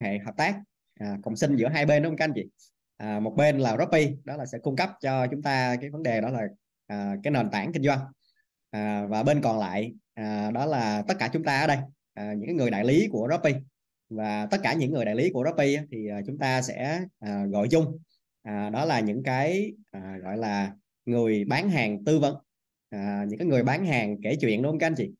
hệ hợp tác à, cộng sinh giữa hai bên đúng không các anh chị à, một bên là Robby đó là sẽ cung cấp cho chúng ta cái vấn đề đó là à, cái nền tảng kinh doanh à, và bên còn lại à, đó là tất cả chúng ta ở đây à, những người đại lý của Robby và tất cả những người đại lý của Robby thì à, chúng ta sẽ à, gọi chung à, đó là những cái à, gọi là người bán hàng tư vấn à, những cái người bán hàng kể chuyện đúng không các anh chị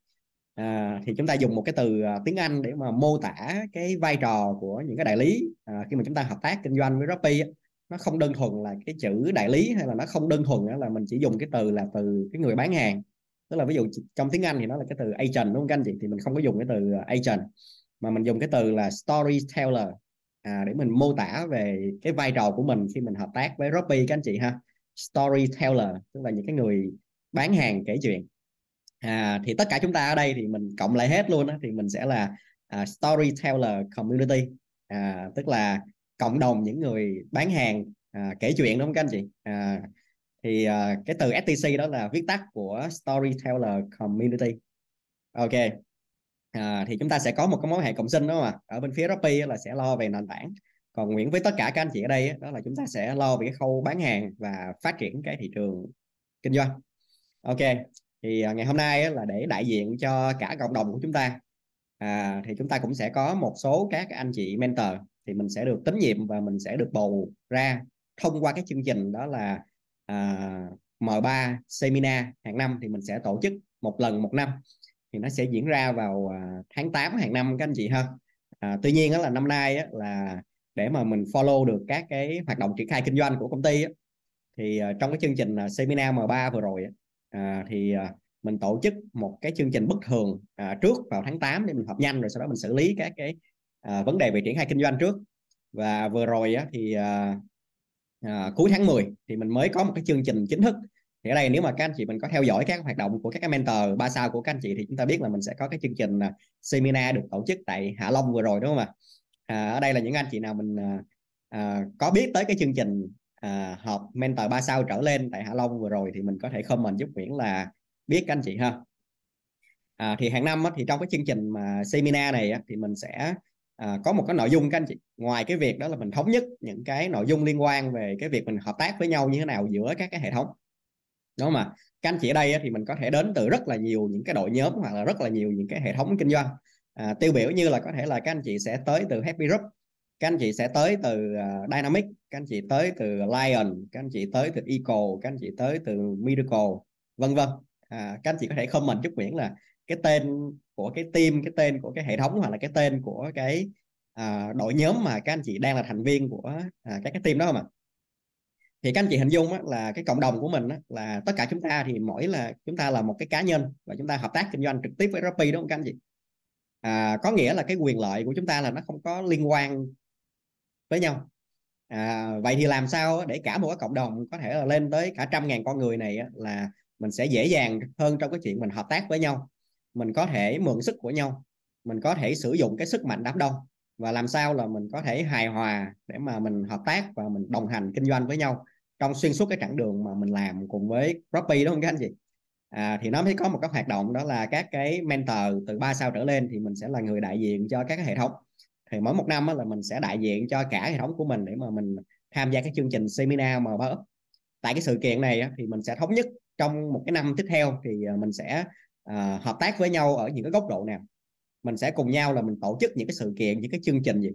à, thì chúng ta dùng một cái từ à, tiếng Anh để mà mô tả cái vai trò của những cái đại lý à, khi mà chúng ta hợp tác kinh doanh với Rappi nó không đơn thuần là cái chữ đại lý hay là nó không đơn thuần là mình chỉ dùng cái từ là từ cái người bán hàng tức là ví dụ trong tiếng Anh thì nó là cái từ agent đúng không các anh chị thì mình không có dùng cái từ à, agent mà mình dùng cái từ là storyteller à, để mình mô tả về cái vai trò của mình khi mình hợp tác với Robby các anh chị ha storyteller tức là những cái người bán hàng kể chuyện à, thì tất cả chúng ta ở đây thì mình cộng lại hết luôn á thì mình sẽ là à, storyteller community à, tức là cộng đồng những người bán hàng à, kể chuyện đúng không các anh chị à, thì à, cái từ STC đó là viết tắt của storyteller community ok à, thì chúng ta sẽ có một cái mối hệ cộng sinh đó mà ở bên phía Rappi là sẽ lo về nền tảng còn Nguyễn với tất cả các anh chị ở đây đó là chúng ta sẽ lo về cái khâu bán hàng và phát triển cái thị trường kinh doanh ok thì à, ngày hôm nay là để đại diện cho cả cộng đồng của chúng ta à, thì chúng ta cũng sẽ có một số các anh chị mentor thì mình sẽ được tín nhiệm và mình sẽ được bầu ra thông qua cái chương trình đó là à, M3 seminar hàng năm thì mình sẽ tổ chức một lần một năm thì nó sẽ diễn ra vào à, tháng 8 hàng năm các anh chị ha à, tuy nhiên đó là năm nay á, là để mà mình follow được các cái hoạt động triển khai kinh doanh của công ty á, thì à, trong cái chương trình seminar M3 vừa rồi à, thì à, mình tổ chức một cái chương trình bất thường à, trước vào tháng 8 để mình họp nhanh rồi sau đó mình xử lý các cái à, vấn đề về triển khai kinh doanh trước và vừa rồi á, thì à, à, cuối tháng 10 thì mình mới có một cái chương trình chính thức thì ở đây nếu mà các anh chị mình có theo dõi các hoạt động của các mentor ba sao của các anh chị thì chúng ta biết là mình sẽ có cái chương trình à, seminar được tổ chức tại Hạ Long vừa rồi đúng không ạ à? ở đây là những anh chị nào mình à, à có biết tới cái chương trình à, học mentor 3 sao trở lên tại Hạ Long vừa rồi thì mình có thể comment giúp Nguyễn là biết các anh chị ha à, thì hàng năm á, thì trong cái chương trình mà seminar này á, thì mình sẽ à, có một cái nội dung các anh chị ngoài cái việc đó là mình thống nhất những cái nội dung liên quan về cái việc mình hợp tác với nhau như thế nào giữa các cái hệ thống đúng mà các anh chị ở đây á, thì mình có thể đến từ rất là nhiều những cái đội nhóm hoặc là rất là nhiều những cái hệ thống kinh doanh à, tiêu biểu như là có thể là các anh chị sẽ tới từ Happy Group các anh chị sẽ tới từ uh, Dynamic các anh chị tới từ Lion các anh chị tới từ Eco các anh chị tới từ Miracle vân vân à, các anh chị có thể comment chút miễn là cái tên của cái team cái tên của cái hệ thống hoặc là cái tên của cái à, đội nhóm mà các anh chị đang là thành viên của à, các cái team đó mà thì các anh chị hình dung á, là cái cộng đồng của mình á, là tất cả chúng ta thì mỗi là chúng ta là một cái cá nhân và chúng ta hợp tác kinh doanh trực tiếp với Rappi đúng không các anh chị à, có nghĩa là cái quyền lợi của chúng ta là nó không có liên quan với nhau à, vậy thì làm sao để cả một cái cộng đồng có thể là lên tới cả trăm ngàn con người này là mình sẽ dễ dàng hơn trong cái chuyện mình hợp tác với nhau mình có thể mượn sức của nhau mình có thể sử dụng cái sức mạnh đám đông và làm sao là mình có thể hài hòa để mà mình hợp tác và mình đồng hành kinh doanh với nhau trong xuyên suốt cái chặng đường mà mình làm cùng với Robby đúng không các anh chị à, thì nó mới có một cái hoạt động đó là các cái mentor từ 3 sao trở lên thì mình sẽ là người đại diện cho các cái hệ thống thì mỗi một năm là mình sẽ đại diện cho cả hệ thống của mình để mà mình tham gia các chương trình seminar mà ba tại cái sự kiện này thì mình sẽ thống nhất trong một cái năm tiếp theo thì à, mình sẽ uh, hợp tác với nhau ở những cái góc độ nào mình sẽ cùng nhau là mình tổ chức những cái sự kiện những cái chương trình gì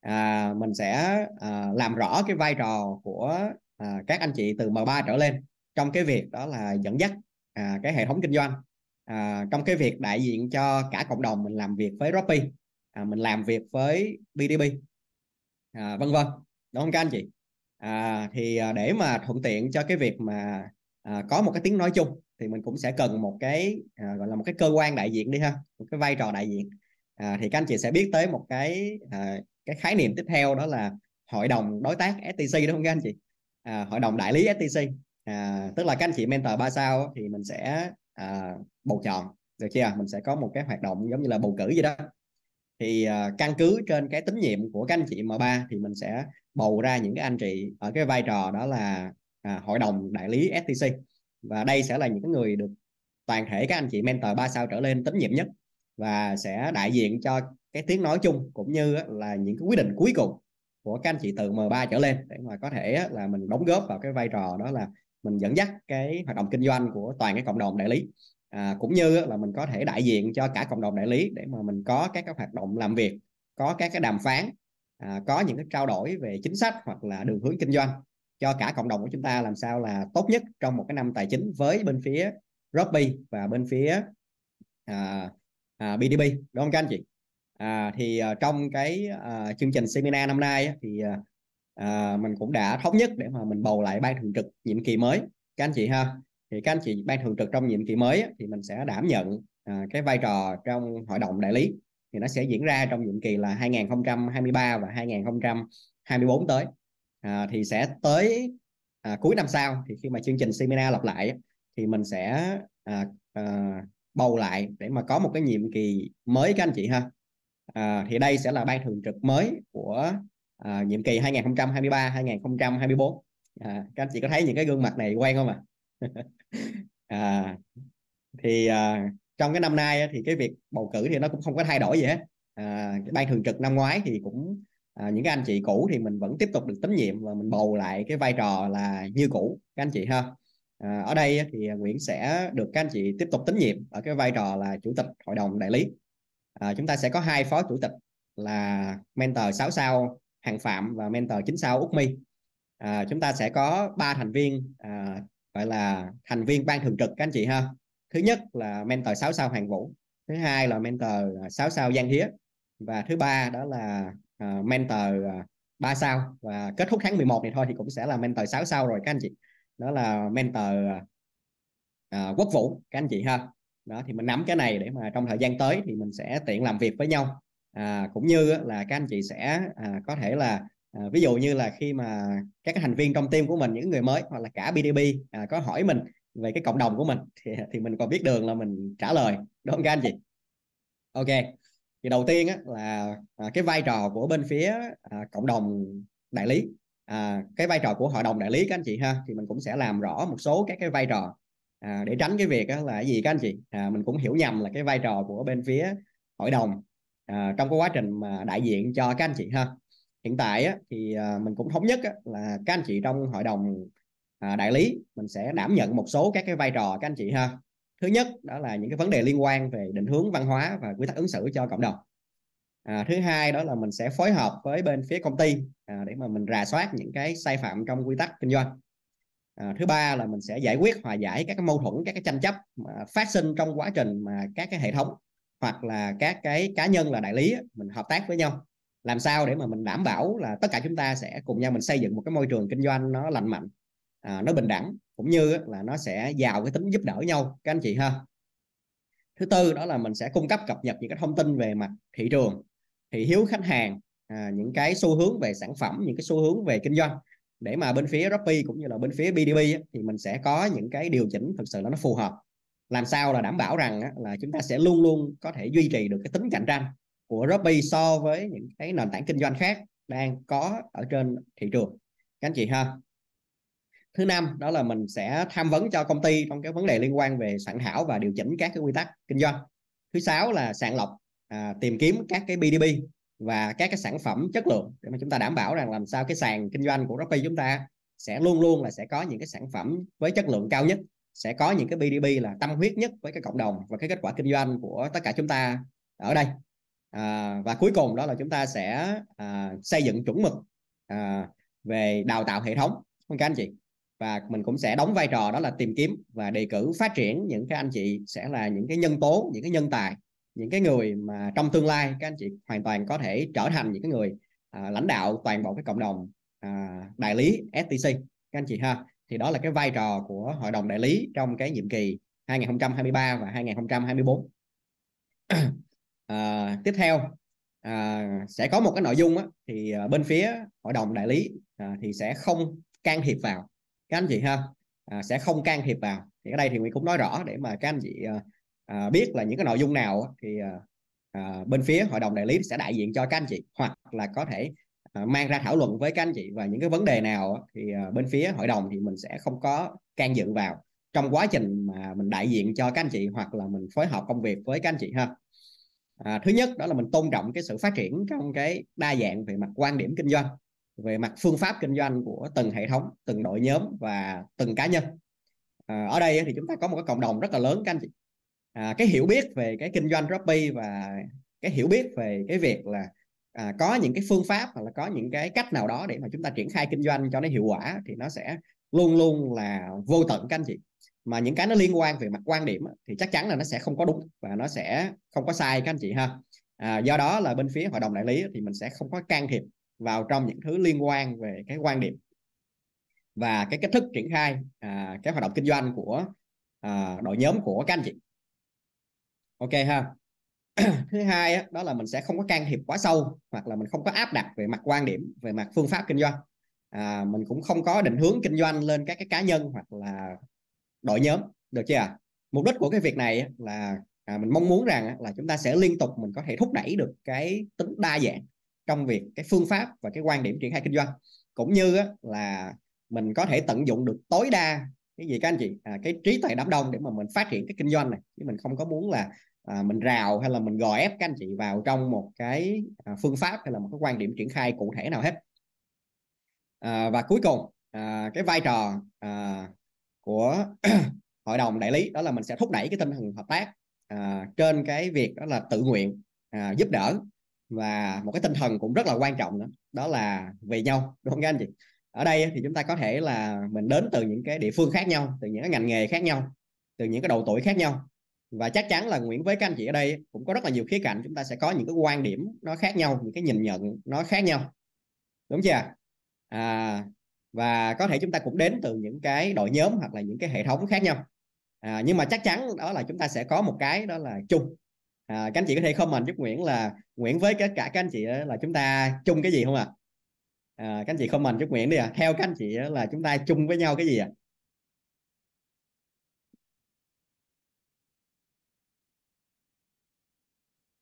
à, mình sẽ à, làm rõ cái vai trò của à, các anh chị từ M3 trở lên trong cái việc đó là dẫn dắt à, cái hệ thống kinh doanh à, trong cái việc đại diện cho cả cộng đồng mình làm việc với Robby à, mình làm việc với BDB à, vân vân đúng không các anh chị à, thì à, để mà thuận tiện cho cái việc mà à, có một cái tiếng nói chung thì mình cũng sẽ cần một cái à, gọi là một cái cơ quan đại diện đi ha một cái vai trò đại diện à, thì các anh chị sẽ biết tới một cái à, cái khái niệm tiếp theo đó là hội đồng đối tác STC đúng không các anh chị à, hội đồng đại lý STC à, tức là các anh chị mentor ba sao thì mình sẽ à, bầu chọn được chưa mình sẽ có một cái hoạt động giống như là bầu cử gì đó thì uh, căn cứ trên cái tín nhiệm của các anh chị M3 thì mình sẽ bầu ra những cái anh chị ở cái vai trò đó là à, hội đồng đại lý STC và đây sẽ là những người được toàn thể các anh chị mentor 3 sao trở lên tín nhiệm nhất và sẽ đại diện cho cái tiếng nói chung cũng như là những cái quyết định cuối cùng của các anh chị từ M3 trở lên để mà có thể là mình đóng góp vào cái vai trò đó là mình dẫn dắt cái hoạt động kinh doanh của toàn cái cộng đồng đại lý à, cũng như là mình có thể đại diện cho cả cộng đồng đại lý để mà mình có các cái hoạt động làm việc có các cái đàm phán à, có những cái trao đổi về chính sách hoặc là đường hướng kinh doanh cho cả cộng đồng của chúng ta làm sao là tốt nhất trong một cái năm tài chính với bên phía Robby và bên phía à, à, BDB đúng không các anh chị à, thì à, trong cái à, chương trình seminar năm nay á, thì à, à, mình cũng đã thống nhất để mà mình bầu lại ban thường trực nhiệm kỳ mới các anh chị ha thì các anh chị ban thường trực trong nhiệm kỳ mới thì mình sẽ đảm nhận à, cái vai trò trong hội đồng đại lý thì nó sẽ diễn ra trong nhiệm kỳ là 2023 và 2024 tới à, thì sẽ tới à, cuối năm sau thì khi mà chương trình seminar lặp lại thì mình sẽ à, à, bầu lại để mà có một cái nhiệm kỳ mới các anh chị ha à, thì đây sẽ là ban thường trực mới của à, nhiệm kỳ 2023 2024 à, các anh chị có thấy những cái gương mặt này quen không ạ à? à, thì à, trong cái năm nay thì cái việc bầu cử thì nó cũng không có thay đổi gì hết à, cái ban thường trực năm ngoái thì cũng à, những cái anh chị cũ thì mình vẫn tiếp tục được tín nhiệm và mình bầu lại cái vai trò là như cũ các anh chị ha à, ở đây thì à, Nguyễn sẽ được các anh chị tiếp tục tín nhiệm ở cái vai trò là chủ tịch hội đồng đại lý à, chúng ta sẽ có hai phó chủ tịch là mentor 6 sao Hàng Phạm và mentor 9 sao Úc My à, chúng ta sẽ có ba thành viên à, gọi là thành viên ban thường trực các anh chị ha thứ nhất là mentor 6 sao Hoàng Vũ thứ hai là mentor 6 à, sao Giang Hía và thứ ba đó là uh, mentor 3 à, sao và kết thúc tháng 11 này thôi thì cũng sẽ là mentor 6 sao rồi các anh chị đó là mentor uh, Quốc Vũ các anh chị ha đó thì mình nắm cái này để mà trong thời gian tới thì mình sẽ tiện làm việc với nhau à, cũng như là các anh chị sẽ à, có thể là à, ví dụ như là khi mà các thành viên trong team của mình những người mới hoặc là cả BDB à, có hỏi mình về cái cộng đồng của mình thì, thì mình còn biết đường là mình trả lời đúng không các anh chị ok thì đầu tiên á, là à, cái vai trò của bên phía à, cộng đồng đại lý à, cái vai trò của hội đồng đại lý các anh chị ha thì mình cũng sẽ làm rõ một số các cái vai trò à, để tránh cái việc á, là gì các anh chị à, mình cũng hiểu nhầm là cái vai trò của bên phía hội đồng à, trong cái quá trình mà đại diện cho các anh chị ha hiện tại á, thì à, mình cũng thống nhất á, là các anh chị trong hội đồng à, đại lý mình sẽ đảm nhận một số các cái vai trò các anh chị ha thứ nhất đó là những cái vấn đề liên quan về định hướng văn hóa và quy tắc ứng xử cho cộng đồng à, thứ hai đó là mình sẽ phối hợp với bên phía công ty à, để mà mình rà soát những cái sai phạm trong quy tắc kinh doanh à, thứ ba là mình sẽ giải quyết hòa giải các cái mâu thuẫn các cái tranh chấp mà phát sinh trong quá trình mà các cái hệ thống hoặc là các cái cá nhân là đại lý mình hợp tác với nhau làm sao để mà mình đảm bảo là tất cả chúng ta sẽ cùng nhau mình xây dựng một cái môi trường kinh doanh nó lành mạnh à, nó bình đẳng cũng như là nó sẽ giàu cái tính giúp đỡ nhau các anh chị ha thứ tư đó là mình sẽ cung cấp cập nhật những cái thông tin về mặt thị trường thị hiếu khách hàng à, những cái xu hướng về sản phẩm những cái xu hướng về kinh doanh để mà bên phía Rappi cũng như là bên phía BDB á, thì mình sẽ có những cái điều chỉnh thực sự là nó phù hợp làm sao là đảm bảo rằng á, là chúng ta sẽ luôn luôn có thể duy trì được cái tính cạnh tranh của Robby so với những cái nền tảng kinh doanh khác đang có ở trên thị trường các anh chị ha thứ năm đó là mình sẽ tham vấn cho công ty trong cái vấn đề liên quan về soạn thảo và điều chỉnh các cái quy tắc kinh doanh thứ sáu là sàng lọc à, tìm kiếm các cái BDB và các cái sản phẩm chất lượng để mà chúng ta đảm bảo rằng làm sao cái sàn kinh doanh của Robby chúng ta sẽ luôn luôn là sẽ có những cái sản phẩm với chất lượng cao nhất sẽ có những cái BDB là tâm huyết nhất với cái cộng đồng và cái kết quả kinh doanh của tất cả chúng ta ở đây à, và cuối cùng đó là chúng ta sẽ à, xây dựng chuẩn mực à, về đào tạo hệ thống không các anh chị và mình cũng sẽ đóng vai trò đó là tìm kiếm và đề cử phát triển những cái anh chị sẽ là những cái nhân tố những cái nhân tài những cái người mà trong tương lai các anh chị hoàn toàn có thể trở thành những cái người à, lãnh đạo toàn bộ cái cộng đồng à, đại lý STC các anh chị ha thì đó là cái vai trò của hội đồng đại lý trong cái nhiệm kỳ 2023 và 2024 à, tiếp theo à, sẽ có một cái nội dung á, thì ờ, bên phía hội đồng đại lý à, thì sẽ không can thiệp vào các anh chị ha à, sẽ không can thiệp vào thì ở đây thì mình cũng nói rõ để mà các anh chị à, biết là những cái nội dung nào thì à, bên phía hội đồng đại lý sẽ đại diện cho các anh chị hoặc là có thể à, mang ra thảo luận với các anh chị và những cái vấn đề nào thì à, bên phía hội đồng thì mình sẽ không có can dự vào trong quá trình mà mình đại diện cho các anh chị hoặc là mình phối hợp công việc với các anh chị ha à, thứ nhất đó là mình tôn trọng cái sự phát triển trong cái đa dạng về mặt quan điểm kinh doanh về mặt phương pháp kinh doanh của từng hệ thống từng đội nhóm và từng cá nhân à, ở đây thì chúng ta có một cái cộng đồng rất là lớn các anh chị à, cái hiểu biết về cái kinh doanh Shopee và cái hiểu biết về cái việc là à, có những cái phương pháp hoặc là có những cái cách nào đó để mà chúng ta triển khai kinh doanh cho nó hiệu quả thì nó sẽ luôn luôn là vô tận các anh chị mà những cái nó liên quan về mặt quan điểm thì chắc chắn là nó sẽ không có đúng và nó sẽ không có sai các anh chị ha à, do đó là bên phía hội đồng đại lý thì mình sẽ không có can thiệp vào trong những thứ liên quan về cái quan điểm và cái cách thức triển khai à, cái hoạt động kinh doanh của à, đội nhóm của các anh chị ok ha thứ hai đó là mình sẽ không có can thiệp quá sâu hoặc là mình không có áp đặt về mặt quan điểm về mặt phương pháp kinh doanh à, mình cũng không có định hướng kinh doanh lên các cái cá nhân hoặc là đội nhóm được chưa mục đích của cái việc này là à, mình mong muốn rằng là chúng ta sẽ liên tục mình có thể thúc đẩy được cái tính đa dạng trong việc cái phương pháp và cái quan điểm triển khai kinh doanh cũng như là mình có thể tận dụng được tối đa cái gì các anh chị à, cái trí tuệ đám đông để mà mình phát triển cái kinh doanh này chứ mình không có muốn là à, mình rào hay là mình gò ép các anh chị vào trong một cái à, phương pháp hay là một cái quan điểm triển khai cụ thể nào hết à, và cuối cùng à, cái vai trò à, của hội đồng đại lý đó là mình sẽ thúc đẩy cái tinh thần hợp tác à, trên cái việc đó là tự nguyện à, giúp đỡ và một cái tinh thần cũng rất là quan trọng nữa đó là vì nhau đúng không các anh chị ở đây thì chúng ta có thể là mình đến từ những cái địa phương khác nhau từ những cái ngành nghề khác nhau từ những cái độ tuổi khác nhau và chắc chắn là Nguyễn với các anh chị ở đây cũng có rất là nhiều khía cạnh chúng ta sẽ có những cái quan điểm nó khác nhau những cái nhìn nhận nó khác nhau đúng chưa à, và có thể chúng ta cũng đến từ những cái đội nhóm hoặc là những cái hệ thống khác nhau à, nhưng mà chắc chắn đó là chúng ta sẽ có một cái đó là chung à, các anh chị có thể comment giúp Nguyễn là Nguyễn với tất cả các anh chị là chúng ta chung cái gì không ạ à? à, các anh chị comment giúp Nguyễn đi ạ à. theo các anh chị là chúng ta chung với nhau cái gì ạ à?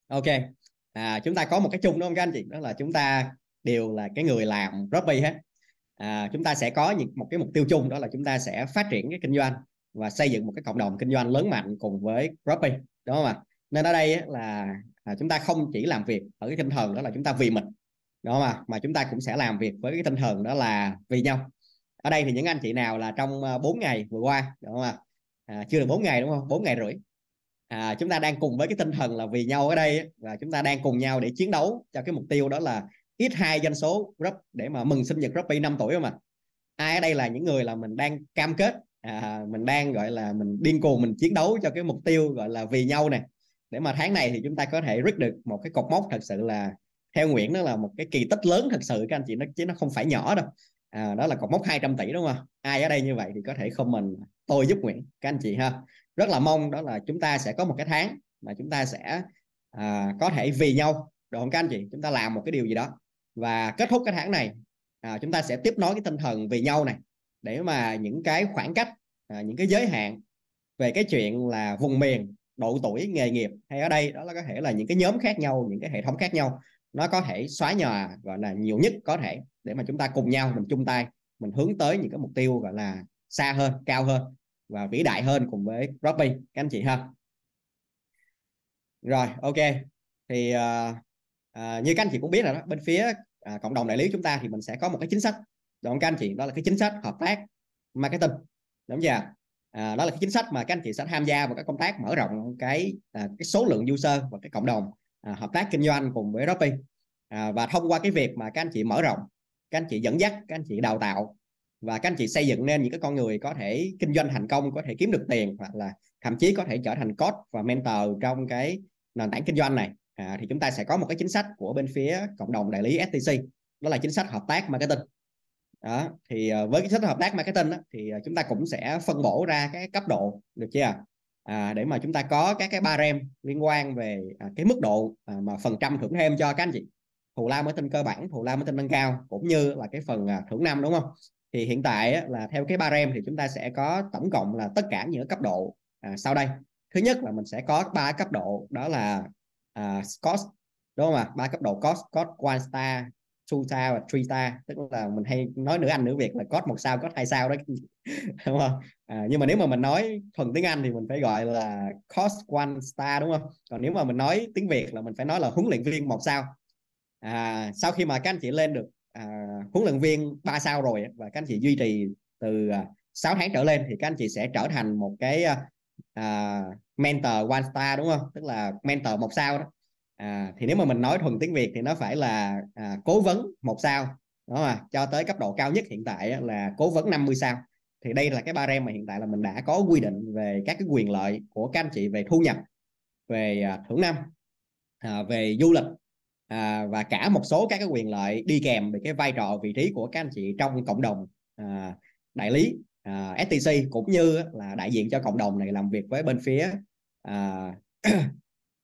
ok à, chúng ta có một cái chung đúng không các anh chị đó là chúng ta đều là cái người làm Robby hết à, chúng ta sẽ có những một cái mục tiêu chung đó là chúng ta sẽ phát triển cái kinh doanh và xây dựng một cái cộng đồng kinh doanh lớn mạnh cùng với Grumpy đúng không ạ nên ở đây là à, chúng ta không chỉ làm việc ở cái tinh thần đó là chúng ta vì mình đúng không ạ mà chúng ta cũng sẽ làm việc với cái tinh thần đó là vì nhau ở đây thì những anh chị nào là trong 4 à, ngày vừa qua đúng không ạ à, chưa được 4 ngày đúng không 4 ngày rưỡi à, chúng ta đang cùng với cái tinh thần là vì nhau ở đây và chúng ta đang cùng nhau để chiến đấu cho cái mục tiêu đó là ít hai doanh số rất để mà mừng sinh nhật Robby 5 tuổi không ạ à? ai ở đây là những người là mình đang cam kết à, mình đang gọi là mình điên cuồng mình chiến đấu cho cái mục tiêu gọi là vì nhau này để mà tháng này thì chúng ta có thể rút được một cái cột mốc thật sự là theo Nguyễn đó là một cái kỳ tích lớn thật sự các anh chị nó chứ nó không phải nhỏ đâu à, đó là cột mốc 200 tỷ đúng không ai ở đây như vậy thì có thể không mình tôi giúp Nguyễn các anh chị ha rất là mong đó là chúng ta sẽ có một cái tháng mà chúng ta sẽ à, có thể vì nhau được không các anh chị chúng ta làm một cái điều gì đó và kết thúc cái tháng này à, chúng ta sẽ tiếp nối cái tinh thần vì nhau này để mà những cái khoảng cách à, những cái giới hạn về cái chuyện là vùng miền độ tuổi nghề nghiệp hay ở đây đó là có thể là những cái nhóm khác nhau những cái hệ thống khác nhau nó có thể xóa nhòa gọi là nhiều nhất có thể để mà chúng ta cùng nhau mình chung tay mình hướng tới những cái mục tiêu gọi là xa hơn cao hơn và vĩ đại hơn cùng với Robby các anh chị ha rồi ok thì uh, à, như các anh chị cũng biết là đó, bên phía à, cộng đồng đại lý chúng ta thì mình sẽ có một cái chính sách đúng các anh chị đó là cái chính sách hợp tác marketing đúng chưa à, đó là cái chính sách mà các anh chị sẽ tham gia vào các công tác mở rộng cái à, cái số lượng user và cái cộng đồng à, hợp tác kinh doanh cùng với Robby à, và thông qua cái việc mà các anh chị mở rộng các anh chị dẫn dắt các anh chị đào tạo và các anh chị xây dựng nên những cái con người có thể kinh doanh thành công có thể kiếm được tiền hoặc là thậm chí có thể trở thành coach và mentor trong cái nền tảng kinh doanh này à, thì chúng ta sẽ có một cái chính sách của bên phía cộng đồng đại lý STC đó là chính sách hợp tác marketing đó thì ờ, với cái chính sách hợp tác marketing đó, thì ờ, chúng ta cũng sẽ phân bổ ra cái cấp độ được chưa à, để mà chúng ta có các cái barem liên quan về à, cái mức độ à, mà phần trăm thưởng thêm cho các anh chị thù lao marketing cơ bản thù lao marketing nâng cao cũng như là cái phần à, thưởng năm đúng không thì hiện tại là theo cái barem thì chúng ta sẽ có tổng cộng là tất cả những cấp độ à, sau đây thứ nhất là mình sẽ có ba cấp độ đó là uh, Scott đúng không ạ ba cấp độ cost cost one star two star và three star tức là mình hay nói nửa anh nửa việt là cost một sao cost hai sao đó đúng không à, nhưng mà nếu mà mình nói thuần tiếng anh thì mình phải gọi là cost one star đúng không còn nếu mà mình nói tiếng việt là mình phải nói là huấn luyện viên một sao à, sau khi mà các anh chị lên được à, huấn luyện viên ba sao rồi và các anh chị duy trì từ 6 à, tháng trở lên thì các anh chị sẽ trở thành một cái à, uh, mentor one star đúng không tức là mentor một sao đó à, thì nếu mà mình nói thuần tiếng việt thì nó phải là à, cố vấn một sao đúng không cho tới cấp độ cao nhất hiện tại là cố vấn 50 sao thì đây là cái ba rem mà hiện tại là mình đã có quy định về các cái quyền lợi của các anh chị về thu nhập về à, thưởng năm à, về du lịch à, và cả một số các cái quyền lợi đi kèm về cái vai trò vị trí của các anh chị trong cộng đồng à, đại lý uh, à, STC cũng như là đại diện cho cộng đồng này làm việc với bên phía uh,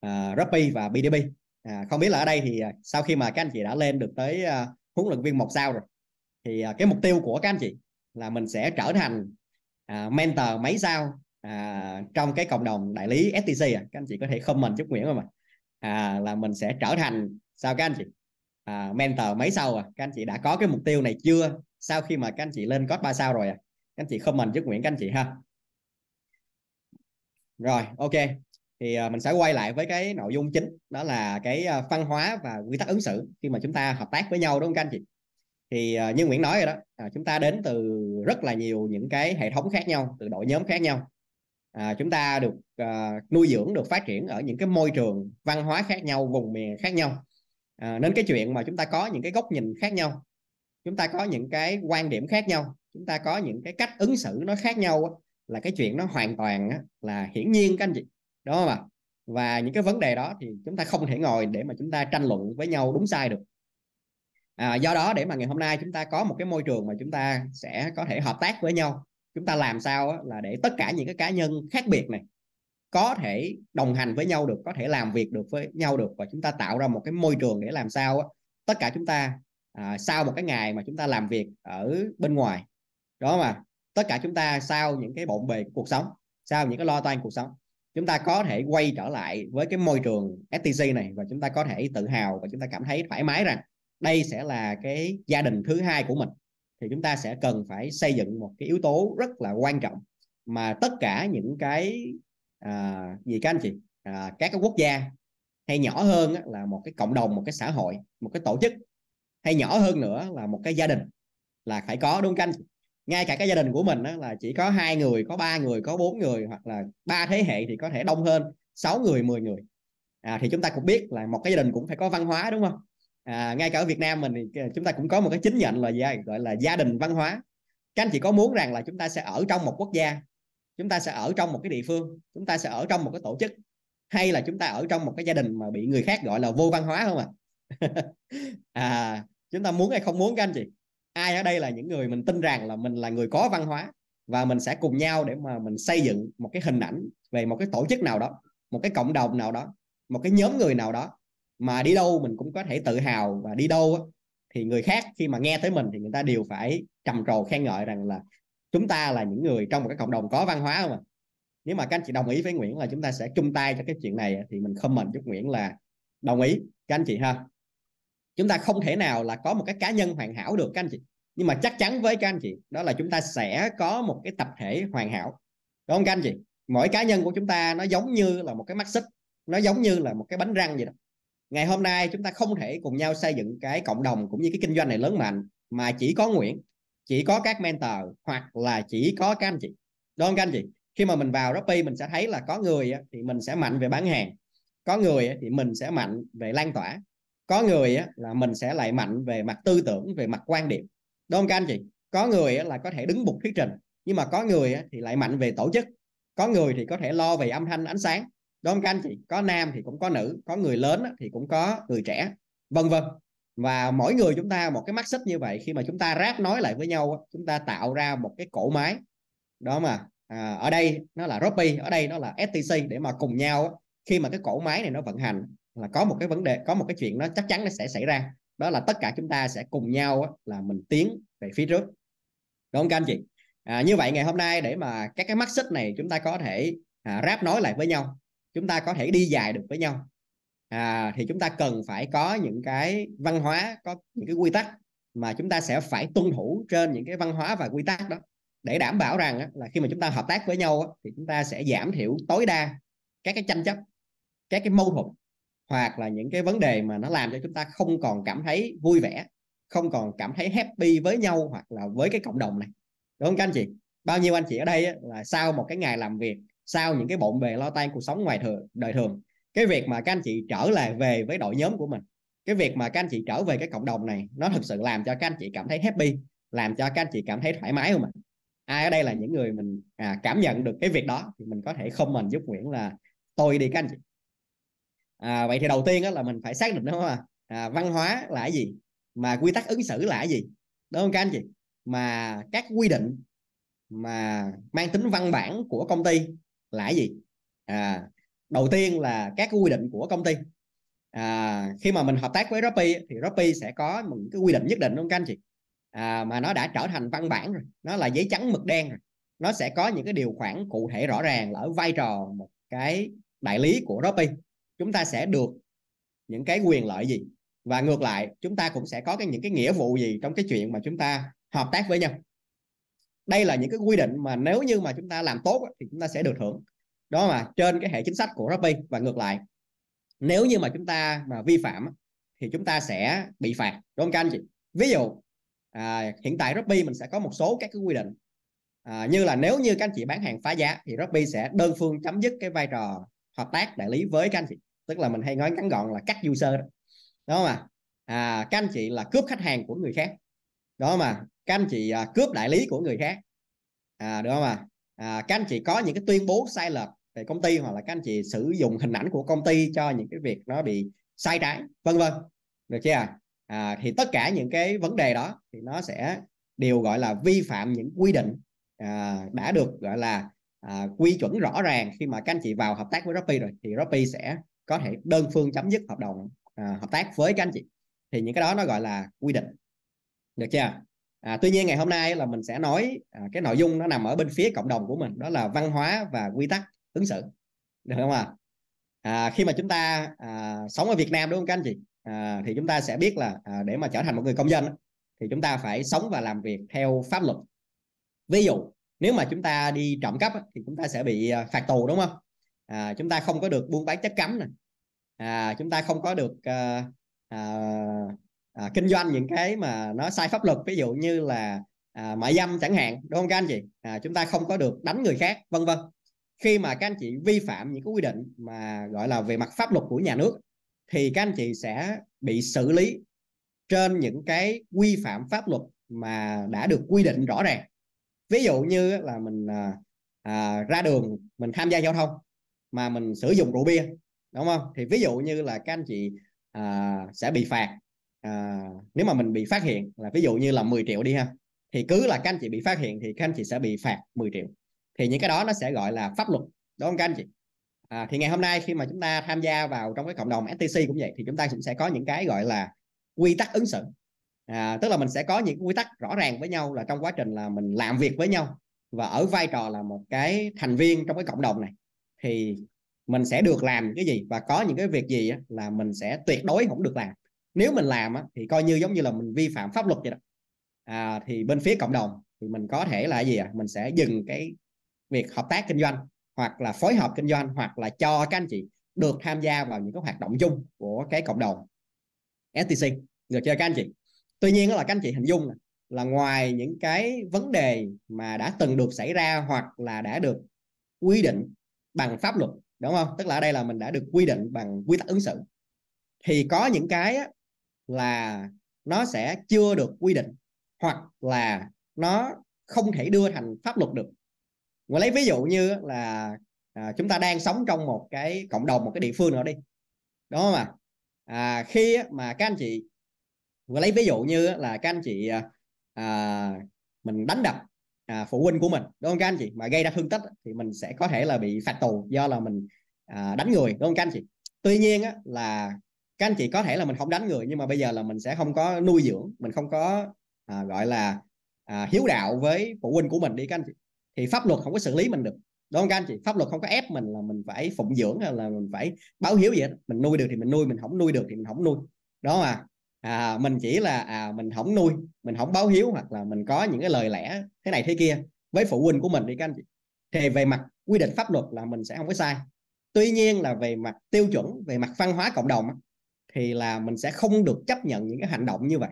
uh, Rappi và BDB à, không biết là ở đây thì sau khi mà các anh chị đã lên được tới uh, huấn luyện viên một sao rồi thì uh, cái mục tiêu của các anh chị là mình sẽ trở thành uh, mentor mấy sao uh, trong cái cộng đồng đại lý STC à. các anh chị có thể không mình chúc nguyện không ạ à, là mình sẽ trở thành sao các anh chị uh, mentor mấy sao à các anh chị đã có cái mục tiêu này chưa sau khi mà các anh chị lên có ba sao rồi à các anh chị comment giúp Nguyễn các anh chị ha rồi ok thì à, mình sẽ quay lại với cái nội dung chính đó là cái phân à, hóa và quy tắc ứng xử khi mà chúng ta hợp tác với nhau đúng không các anh chị thì à, như Nguyễn nói rồi đó chúng ta đến từ rất là nhiều những cái hệ thống khác nhau từ đội nhóm khác nhau à, chúng ta được à, nuôi dưỡng được phát triển ở những cái môi trường văn hóa khác nhau vùng miền khác nhau à, nên cái chuyện mà chúng ta có những cái góc nhìn khác nhau chúng ta có những cái quan điểm khác nhau chúng ta có những cái cách ứng xử nó khác nhau là cái chuyện nó hoàn toàn là hiển nhiên các anh chị đó mà và những cái vấn đề đó thì chúng ta không thể ngồi để mà chúng ta tranh luận với nhau đúng sai được à, do đó để mà ngày hôm nay chúng ta có một cái môi trường mà chúng ta sẽ có thể hợp tác với nhau chúng ta làm sao là để tất cả những cái cá nhân khác biệt này có thể đồng hành với nhau được có thể làm việc được với nhau được và chúng ta tạo ra một cái môi trường để làm sao á, tất cả chúng ta à, sau một cái ngày mà chúng ta làm việc ở bên ngoài đó mà tất cả chúng ta sau những cái bộn bề của cuộc sống sau những cái lo toan cuộc sống chúng ta có thể quay trở lại với cái môi trường STC này và chúng ta có thể tự hào và chúng ta cảm thấy thoải mái rằng đây sẽ là cái gia đình thứ hai của mình thì chúng ta sẽ cần phải xây dựng một cái yếu tố rất là quan trọng mà tất cả những cái à, gì các anh chị à, các cái quốc gia hay nhỏ hơn là một cái cộng đồng một cái xã hội một cái tổ chức hay nhỏ hơn nữa là một cái gia đình là phải có đúng không anh ngay cả cái gia đình của mình đó, là chỉ có hai người có ba người có bốn người hoặc là ba thế hệ thì có thể đông hơn 6 người 10 người à, thì chúng ta cũng biết là một cái gia đình cũng phải có văn hóa đúng không à, ngay cả ở Việt Nam mình thì ờ, chúng ta cũng có một cái chính nhận là gì gọi là gia đình văn hóa các anh chị có muốn rằng là chúng ta sẽ ở trong một quốc gia chúng ta sẽ ở trong một cái địa phương chúng ta sẽ ở trong một cái tổ chức hay là chúng ta ở trong một cái gia đình mà bị người khác gọi là vô văn hóa không ạ à? à chúng ta muốn hay không muốn các anh chị ai ở đây là những người mình tin rằng là mình là người có văn hóa và mình sẽ cùng nhau để mà mình xây dựng một cái hình ảnh về một cái tổ chức nào đó một cái cộng đồng nào đó một cái nhóm người nào đó mà đi đâu mình cũng có thể tự hào và đi đâu thì người khác khi mà nghe tới mình thì người ta đều phải trầm trồ khen ngợi rằng là chúng ta là những người trong một cái cộng đồng có văn hóa không ạ nếu mà các anh chị đồng ý với Nguyễn là chúng ta sẽ chung tay cho cái chuyện này thì mình không mình giúp Nguyễn là đồng ý các anh chị ha chúng ta không thể nào là có một cái cá nhân hoàn hảo được các anh chị nhưng mà chắc chắn với các anh chị đó là chúng ta sẽ có một cái tập thể hoàn hảo đúng không các anh chị mỗi cá nhân của chúng ta nó giống như là một cái mắt xích nó giống như là một cái bánh răng vậy đó ngày hôm nay chúng ta không thể cùng nhau xây dựng cái cộng đồng cũng như cái kinh doanh này lớn mạnh mà chỉ có Nguyễn chỉ có các mentor hoặc là chỉ có các anh chị đúng không các anh chị khi mà mình vào Shopee mình sẽ thấy là có người thì mình sẽ mạnh về bán hàng có người thì mình sẽ mạnh về lan tỏa có người á, là mình sẽ lại mạnh về mặt tư tưởng về mặt quan điểm đúng không các anh chị có người á, là có thể đứng bục thuyết trình nhưng mà có người á, thì lại mạnh về tổ chức có người thì có thể lo về âm thanh ánh sáng đúng không các anh chị có nam thì cũng có nữ có người lớn thì cũng có người trẻ vân vân và mỗi người chúng ta một cái mắt xích như vậy khi mà chúng ta ráp nói lại với nhau chúng ta tạo ra một cái cổ máy đó mà à, ở đây nó là Robby ở đây nó là STC để mà cùng nhau khi mà cái cổ máy này nó vận hành là có một cái vấn đề có một cái chuyện nó chắc chắn nó sẽ xảy ra đó là tất cả chúng ta sẽ cùng nhau là mình tiến về phía trước đúng không các anh chị à, như vậy ngày hôm nay để mà các cái mắt xích này chúng ta có thể à, ráp nối lại với nhau chúng ta có thể đi dài được với nhau à, thì chúng ta cần phải có những cái văn hóa có những cái quy tắc mà chúng ta sẽ phải tuân thủ trên những cái văn hóa và quy tắc đó để đảm bảo rằng là khi mà chúng ta hợp tác với nhau thì chúng ta sẽ giảm thiểu tối đa các cái tranh chấp các cái mâu thuẫn hoặc là những cái vấn đề mà nó làm cho chúng ta không còn cảm thấy vui vẻ không còn cảm thấy happy với nhau hoặc là với cái cộng đồng này đúng không các anh chị bao nhiêu anh chị ở đây á, là sau một cái ngày làm việc sau những cái bộn bề lo tan cuộc sống ngoài thường đời thường cái việc mà các anh chị trở lại về với đội nhóm của mình cái việc mà các anh chị trở về cái cộng đồng này nó thực sự làm cho các anh chị cảm thấy happy làm cho các anh chị cảm thấy thoải mái không ạ ai ở đây là những người mình à, cảm nhận được cái việc đó thì mình có thể không mình giúp Nguyễn là tôi đi các anh chị à, vậy thì đầu tiên đó là mình phải xác định đó không à? văn hóa là cái gì mà quy tắc ứng xử là cái gì đúng không các anh chị mà các quy định mà mang tính văn bản của công ty là cái gì à, đầu tiên là các quy định của công ty à, khi mà mình hợp tác với Robby thì Robby sẽ có những cái quy định nhất định đúng không các anh chị à, mà nó đã trở thành văn bản rồi nó là giấy trắng mực đen rồi nó sẽ có những cái điều khoản cụ thể rõ ràng là ở vai trò một cái đại lý của Robby chúng ta sẽ được những cái quyền lợi gì và ngược lại chúng ta cũng sẽ có cái những cái nghĩa vụ gì trong cái chuyện mà chúng ta hợp tác với nhau đây là những cái quy định mà nếu như mà chúng ta làm tốt thì chúng ta sẽ được hưởng đó mà trên cái hệ chính sách của Robby và ngược lại nếu như mà chúng ta mà vi phạm thì chúng ta sẽ bị phạt đúng không các anh chị ví dụ à, hiện tại Robby mình sẽ có một số các cái quy định à, như là nếu như các anh chị bán hàng phá giá thì Robby sẽ đơn phương chấm dứt cái vai trò hợp tác đại lý với các anh chị tức là mình hay nói ngắn gọn là cắt user đó đó mà à, các anh chị là cướp khách hàng của người khác đó mà các anh chị à, cướp đại lý của người khác à, được không à các anh chị có những cái tuyên bố sai lệch về công ty hoặc là các anh chị sử dụng hình ảnh của công ty cho những cái việc nó bị sai trái vân vân được chưa à, thì tất cả những cái vấn đề đó thì nó sẽ đều gọi là vi phạm những quy định à, đã được gọi là à, quy chuẩn rõ ràng khi mà các anh chị vào hợp tác với Rappi rồi thì Rappi sẽ có thể đơn phương chấm dứt hợp đồng à, hợp tác với các anh chị thì những cái đó nó gọi là quy định được chưa à, tuy nhiên ngày hôm nay là mình sẽ nói à, cái nội dung nó nằm ở bên phía cộng đồng của mình đó là văn hóa và quy tắc ứng xử được không ạ à? à, khi mà chúng ta à, sống ở Việt Nam đúng không các anh chị à, thì chúng ta sẽ biết là à, để mà trở thành một người công dân thì chúng ta phải sống và làm việc theo pháp luật ví dụ nếu mà chúng ta đi trộm cắp thì chúng ta sẽ bị à, phạt tù đúng không à, chúng ta không có được buôn bán chất cấm này, à, chúng ta không có được à, à, à, kinh doanh những cái mà nó sai pháp luật ví dụ như là à, mại dâm chẳng hạn đúng không các anh chị à, chúng ta không có được đánh người khác vân vân khi mà các anh chị vi phạm những cái quy định mà gọi là về mặt pháp luật của nhà nước thì các anh chị sẽ bị xử lý trên những cái quy phạm pháp luật mà đã được quy định rõ ràng ví dụ như là mình à, à ra đường mình tham gia giao thông mà mình sử dụng rượu bia đúng không thì ví dụ như là các anh chị à, sẽ bị phạt à, nếu mà mình bị phát hiện là ví dụ như là 10 triệu đi ha thì cứ là các anh chị bị phát hiện thì các anh chị sẽ bị phạt 10 triệu thì những cái đó nó sẽ gọi là pháp luật đúng không các anh chị à, thì ngày hôm nay khi mà chúng ta tham gia vào trong cái cộng đồng STC cũng vậy thì chúng ta cũng sẽ có những cái gọi là quy tắc ứng xử à, tức là mình sẽ có những quy tắc rõ ràng với nhau là trong quá trình là mình làm việc với nhau và ở vai trò là một cái thành viên trong cái cộng đồng này thì mình sẽ được làm cái gì và có những cái việc gì á, là mình sẽ tuyệt đối không được làm nếu mình làm á, thì coi như giống như là mình vi phạm pháp luật vậy đó à, thì bên phía cộng đồng thì mình có thể là gì à? mình sẽ dừng cái việc hợp tác kinh doanh hoặc là phối hợp kinh doanh hoặc là cho các anh chị được tham gia vào những cái hoạt động chung của cái cộng đồng STC được chưa các anh chị tuy nhiên là các anh chị hình dung là ngoài những cái vấn đề mà đã từng được xảy ra hoặc là đã được quy định bằng pháp luật đúng không tức là ở đây là mình đã được quy định bằng quy tắc ứng xử thì có những cái là nó sẽ chưa được quy định hoặc là nó không thể đưa thành pháp luật được mà lấy ví dụ như là à, chúng ta đang sống trong một cái cộng đồng một cái địa phương nào đi đó mà à? khi mà các anh chị vừa lấy ví dụ như là các anh chị à, à mình đánh đập à, phụ huynh của mình đúng không các anh chị mà gây ra thương tích thì mình sẽ có thể là bị phạt tù do là mình à, đánh người đúng không các anh chị tuy nhiên á, là các anh chị có thể là mình không đánh người nhưng mà bây giờ là mình sẽ không có nuôi dưỡng mình không có à, gọi là à, hiếu đạo với phụ huynh của mình đi các anh chị thì pháp luật không có xử lý mình được đúng không các anh chị pháp luật không có ép mình là mình phải phụng dưỡng hay là mình phải báo hiếu gì hết mình nuôi được thì mình nuôi mình không nuôi được thì mình không nuôi đó mà à, mình chỉ là à, mình không nuôi mình không báo hiếu hoặc là mình có những cái lời lẽ thế này thế kia với phụ huynh của mình đi các anh chị thì về mặt quy định pháp luật là mình sẽ không có sai tuy nhiên là về mặt tiêu chuẩn về mặt văn hóa cộng đồng thì là mình sẽ không được chấp nhận những cái hành động như vậy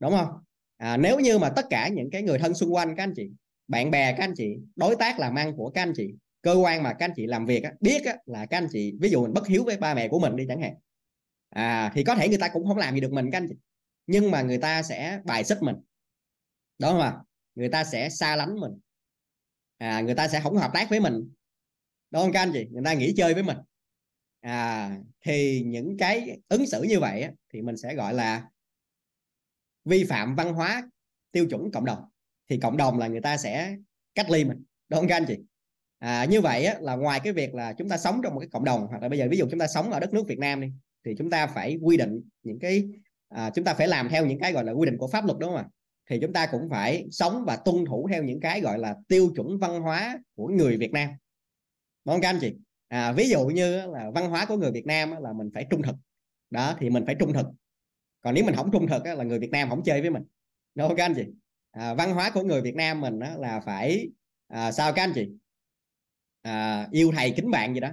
đúng không à, nếu như mà tất cả những cái người thân xung quanh các anh chị bạn bè các anh chị đối tác làm ăn của các anh chị cơ quan mà các anh chị làm việc biết là các anh chị ví dụ mình bất hiếu với ba mẹ của mình đi chẳng hạn à, thì có thể người ta cũng không làm gì được mình các anh chị nhưng mà người ta sẽ bài xích mình đó không ạ người ta sẽ xa lánh mình à, người ta sẽ không hợp tác với mình đó không các anh chị người ta nghỉ chơi với mình à, thì những cái ứng xử như vậy thì mình sẽ gọi là vi phạm văn hóa tiêu chuẩn cộng đồng thì cộng đồng là người ta sẽ cách ly mình đúng không các anh chị à, như vậy á, là ngoài cái việc là chúng ta sống trong một cái cộng đồng hoặc là bây giờ ví dụ chúng ta sống ở đất nước Việt Nam đi thì chúng ta phải quy định những cái à, chúng ta phải làm theo những cái gọi là quy định của pháp luật đúng không ạ thì chúng ta cũng phải sống và tuân thủ theo những cái gọi là tiêu chuẩn văn hóa của người Việt Nam đúng các anh chị à, ví dụ như là văn hóa của người Việt Nam là mình phải trung thực đó thì mình phải trung thực còn nếu mình không trung thực là người Việt Nam không chơi với mình đúng không các anh chị à, văn hóa của người Việt Nam mình là phải à, sao các anh chị à, yêu thầy kính bạn gì đó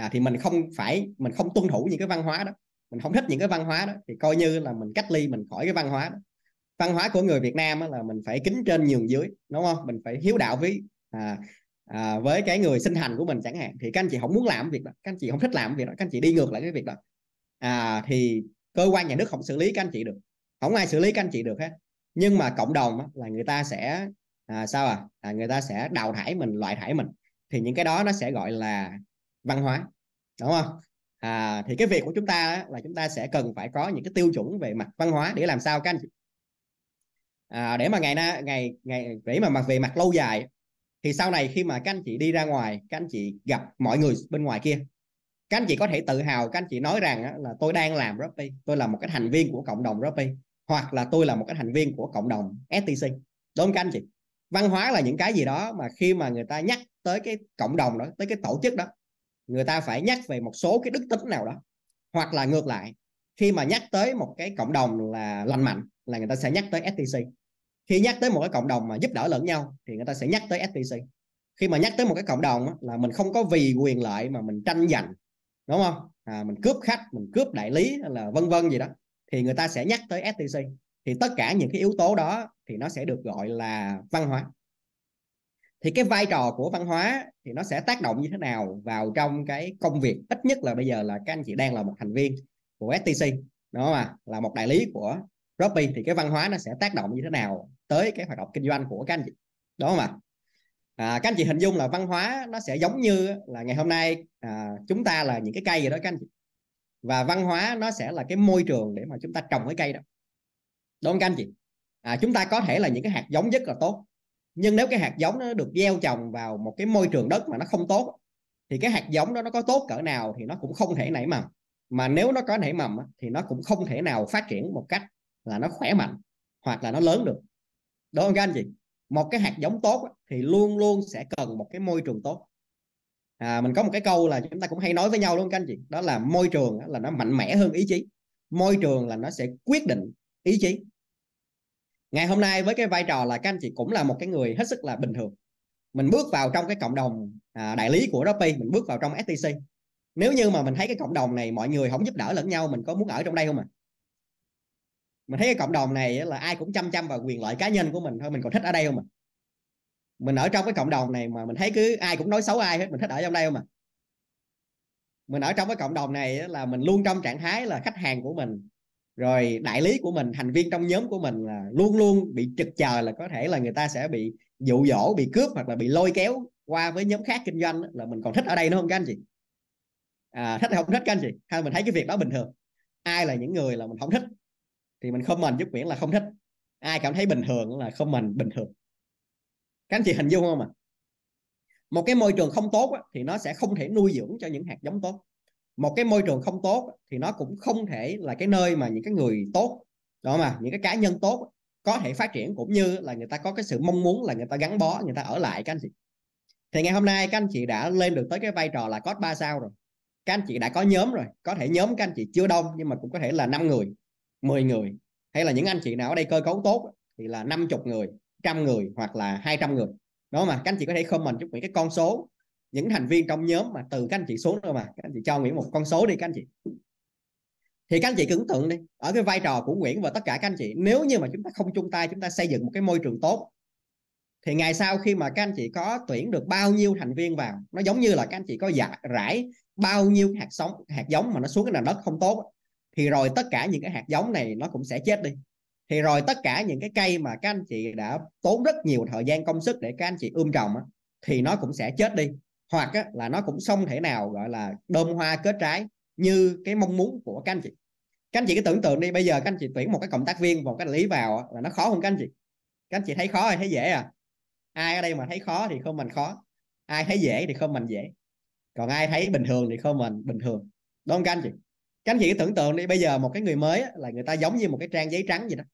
à, thì mình không phải mình không tuân thủ những cái văn hóa đó mình không thích những cái văn hóa đó thì coi như là mình cách ly mình khỏi cái văn hóa đó văn hóa của người Việt Nam là mình phải kính trên nhường dưới đúng không mình phải hiếu đạo với à, à, với cái người sinh thành của mình chẳng hạn thì các anh chị không muốn làm việc đó các anh chị không thích làm việc đó các anh chị đi ngược lại cái việc đó à, thì cơ quan nhà nước không xử lý các anh chị được không ai xử lý các anh chị được hết nhưng mà cộng đồng là người ta sẽ à, sao à? à người ta sẽ đào thải mình loại thải mình thì những cái đó nó sẽ gọi là văn hóa đúng không à, thì cái việc của chúng ta là chúng ta sẽ cần phải có những cái tiêu chuẩn về mặt văn hóa để làm sao các anh à, để mà ngày nay ngày ngày để mà mặt về mặt lâu dài thì sau này khi mà các anh chị đi ra ngoài các anh chị gặp mọi người bên ngoài kia các anh chị có thể tự hào các anh chị nói rằng là tôi đang làm Robby tôi là một cái thành viên của cộng đồng Robby hoặc là tôi là một cái thành viên của cộng đồng STC đúng không các anh chị văn hóa là những cái gì đó mà khi mà người ta nhắc tới cái cộng đồng đó tới cái tổ chức đó người ta phải nhắc về một số cái đức tính nào đó hoặc là ngược lại khi mà nhắc tới một cái cộng đồng là lành mạnh là người ta sẽ nhắc tới STC khi nhắc tới một cái cộng đồng mà giúp đỡ lẫn nhau thì người ta sẽ nhắc tới STC khi mà nhắc tới một cái cộng đồng là mình không có vì quyền lợi mà mình tranh giành đúng không à, mình cướp khách mình cướp đại lý là vân vân gì đó thì người ta sẽ nhắc tới STC thì tất cả những cái yếu tố đó thì nó sẽ được gọi là văn hóa thì cái vai trò của văn hóa thì nó sẽ tác động như thế nào vào trong cái công việc ít nhất là bây giờ là các anh chị đang là một thành viên của STC đúng không ạ à? là một đại lý của Robby thì cái văn hóa nó sẽ tác động như thế nào tới cái hoạt động kinh doanh của các anh chị đó mà à, các anh chị hình dung là văn hóa nó sẽ giống như là ngày hôm nay à, chúng ta là những cái cây vậy đó các anh chị và văn hóa nó sẽ là cái môi trường để mà chúng ta trồng cái cây đó đúng không các anh chị à, chúng ta có thể là những cái hạt giống rất là tốt nhưng nếu cái hạt giống nó được gieo trồng vào một cái môi trường đất mà nó không tốt thì cái hạt giống đó nó có tốt cỡ nào thì nó cũng không thể nảy mầm mà nếu nó có nảy mầm thì nó cũng không thể nào phát triển một cách là nó khỏe mạnh hoặc là nó lớn được đúng không các anh chị một cái hạt giống tốt thì luôn luôn sẽ cần một cái môi trường tốt à, mình có một cái câu là chúng ta cũng hay nói với nhau luôn các anh chị đó là môi trường là nó mạnh mẽ hơn ý chí môi trường là nó sẽ quyết định ý chí ngày hôm nay với cái vai trò là các anh chị cũng là một cái người hết sức là bình thường mình bước vào trong cái cộng đồng à, đại lý của Robby mình bước vào trong STC nếu như mà mình thấy cái cộng đồng này mọi người không giúp đỡ lẫn nhau mình có muốn ở trong đây không à mình thấy cái cộng đồng này là ai cũng chăm chăm vào quyền lợi cá nhân của mình thôi mình còn thích ở đây không à mình ở trong cái cộng đồng này mà mình thấy cứ ai cũng nói xấu ai hết mình thích ở trong đây không à mình ở trong cái cộng đồng này là mình luôn trong trạng thái là khách hàng của mình rồi đại lý của mình thành viên trong nhóm của mình là luôn luôn bị trực chờ là có thể là người ta sẽ bị dụ dỗ bị cướp hoặc là bị lôi kéo qua với nhóm khác kinh doanh là mình còn thích ở đây nữa không các anh chị à, thích hay không thích các anh chị hay mình thấy cái việc đó bình thường ai là những người là mình không thích thì mình không mình giúp miễn là không thích ai cảm thấy bình thường là không mình bình thường các anh chị hình dung không ạ à? một cái môi trường không tốt á, thì nó sẽ không thể nuôi dưỡng cho những hạt giống tốt một cái môi trường không tốt thì nó cũng không thể là cái nơi mà những cái người tốt đó mà những cái cá nhân tốt có thể phát triển cũng như là người ta có cái sự mong muốn là người ta gắn bó người ta ở lại các anh chị thì ngày hôm nay các anh chị đã lên được tới cái vai trò là có 3 sao rồi các anh chị đã có nhóm rồi có thể nhóm các anh chị chưa đông nhưng mà cũng có thể là 5 người 10 người hay là những anh chị nào ở đây cơ cấu tốt thì là 50 người trăm người hoặc là 200 người đó mà các anh chị có thể không mình giúp những cái con số những thành viên trong nhóm mà từ các anh chị xuống thôi mà các anh chị cho Nguyễn một con số đi các anh chị thì các anh chị tưởng tượng đi ở cái vai trò của Nguyễn và tất cả các anh chị nếu như mà chúng ta không chung tay chúng ta xây dựng một cái môi trường tốt thì ngày sau khi mà các anh chị có tuyển được bao nhiêu thành viên vào nó giống như là các anh chị có dạ, rải bao nhiêu hạt sống hạt giống mà nó xuống cái nền đất không tốt thì rồi tất cả những cái hạt giống này nó cũng sẽ chết đi thì rồi tất cả những cái cây mà các anh chị đã tốn rất nhiều thời gian công sức để các anh chị ươm trồng thì nó cũng sẽ chết đi hoặc á, là nó cũng không thể nào gọi là đơm hoa kết trái như cái mong muốn của các anh chị các anh chị cứ tưởng tượng đi bây giờ các anh chị tuyển một cái cộng tác viên một cái lý vào là nó khó không các anh chị các anh chị thấy khó hay thấy dễ à ai ở đây mà thấy khó thì không mình khó ai thấy dễ thì không mình dễ còn ai thấy bình thường thì không mình bình thường đúng không các anh chị các anh chị cứ tưởng tượng đi bây giờ một cái người mới là người ta giống như một cái trang giấy trắng vậy đó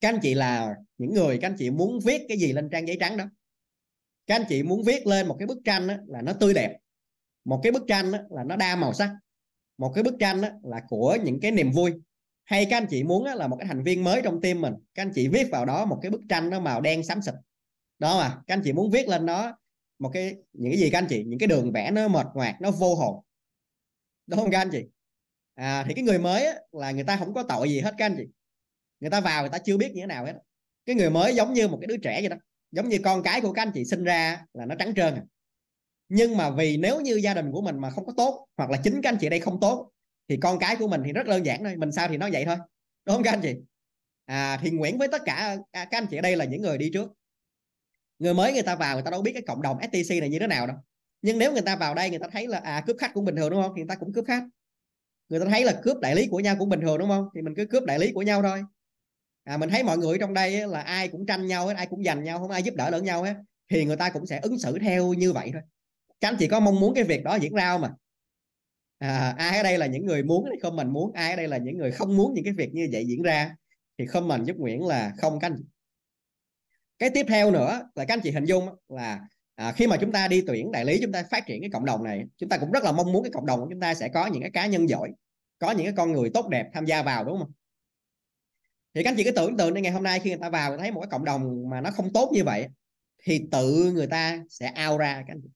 các anh chị là những người các anh chị muốn viết cái gì lên trang giấy trắng đó các anh chị muốn viết lên một cái bức tranh đó, là nó tươi đẹp một cái bức tranh đó, là nó đa màu sắc một cái bức tranh đó, là của những cái niềm vui hay các anh chị muốn là một cái thành viên mới trong team mình các anh chị viết vào đó một cái bức tranh nó màu đen xám xịt đó mà các anh chị muốn viết lên nó một cái những cái gì các anh chị những cái đường vẽ nó mệt ngoạc nó vô hồn đúng không các anh chị à, thì cái người mới là người ta không có tội gì hết các anh chị người ta vào người ta chưa biết như thế nào hết cái người mới giống như một cái đứa trẻ vậy đó giống như con cái của các anh chị sinh ra là nó trắng trơn à. nhưng mà vì nếu như gia đình của mình mà không có tốt hoặc là chính các anh chị đây không tốt thì con cái của mình thì rất đơn giản thôi mình sao thì nó vậy thôi đúng không các anh chị à, thì Nguyễn với tất cả à, các anh chị ở đây là những người đi trước người mới người ta vào người ta đâu biết cái cộng đồng STC này như thế nào đâu nhưng nếu người ta vào đây người ta thấy là à cướp khách cũng bình thường đúng không thì người ta cũng cướp khách người ta thấy là cướp đại lý của nhau cũng bình thường đúng không thì mình cứ cướp đại lý của nhau thôi à, mình thấy mọi người trong đây là ai cũng tranh nhau ai cũng giành nhau không ai giúp đỡ lẫn nhau hết thì người ta cũng sẽ ứng xử theo như vậy thôi các anh chị có mong muốn cái việc đó diễn ra mà à, ai ở đây là những người muốn hay không mình muốn ai ở đây là những người không muốn những cái việc như vậy diễn ra thì không mình giúp Nguyễn là không các anh chị cái tiếp theo nữa là các anh chị hình dung là à, khi mà chúng ta đi tuyển đại lý chúng ta phát triển cái cộng đồng này chúng ta cũng rất là mong muốn cái cộng đồng của chúng ta sẽ có những cái cá nhân giỏi có những cái con người tốt đẹp tham gia vào đúng không thì các anh chị cứ tưởng tượng đi ngày hôm nay khi người ta vào thấy một cái cộng đồng mà nó không tốt như vậy thì tự người ta sẽ ao ra các anh chị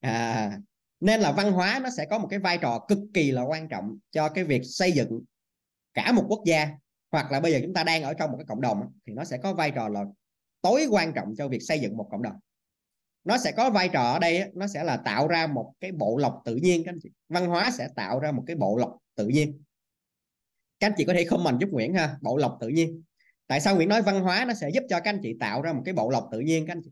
à, nên là văn hóa nó sẽ có một cái vai trò cực kỳ là quan trọng cho cái việc xây dựng cả một quốc gia hoặc là bây giờ chúng ta đang ở trong một cái cộng đồng thì nó sẽ có vai trò là tối quan trọng cho việc xây dựng một cộng đồng nó sẽ có vai trò ở đây nó sẽ là tạo ra một cái bộ lọc tự nhiên các anh chị văn hóa sẽ tạo ra một cái bộ lọc tự nhiên các anh chị có thể comment giúp Nguyễn ha bộ lọc tự nhiên tại sao Nguyễn nói văn hóa nó sẽ giúp cho các anh chị tạo ra một cái bộ lọc tự nhiên các anh chị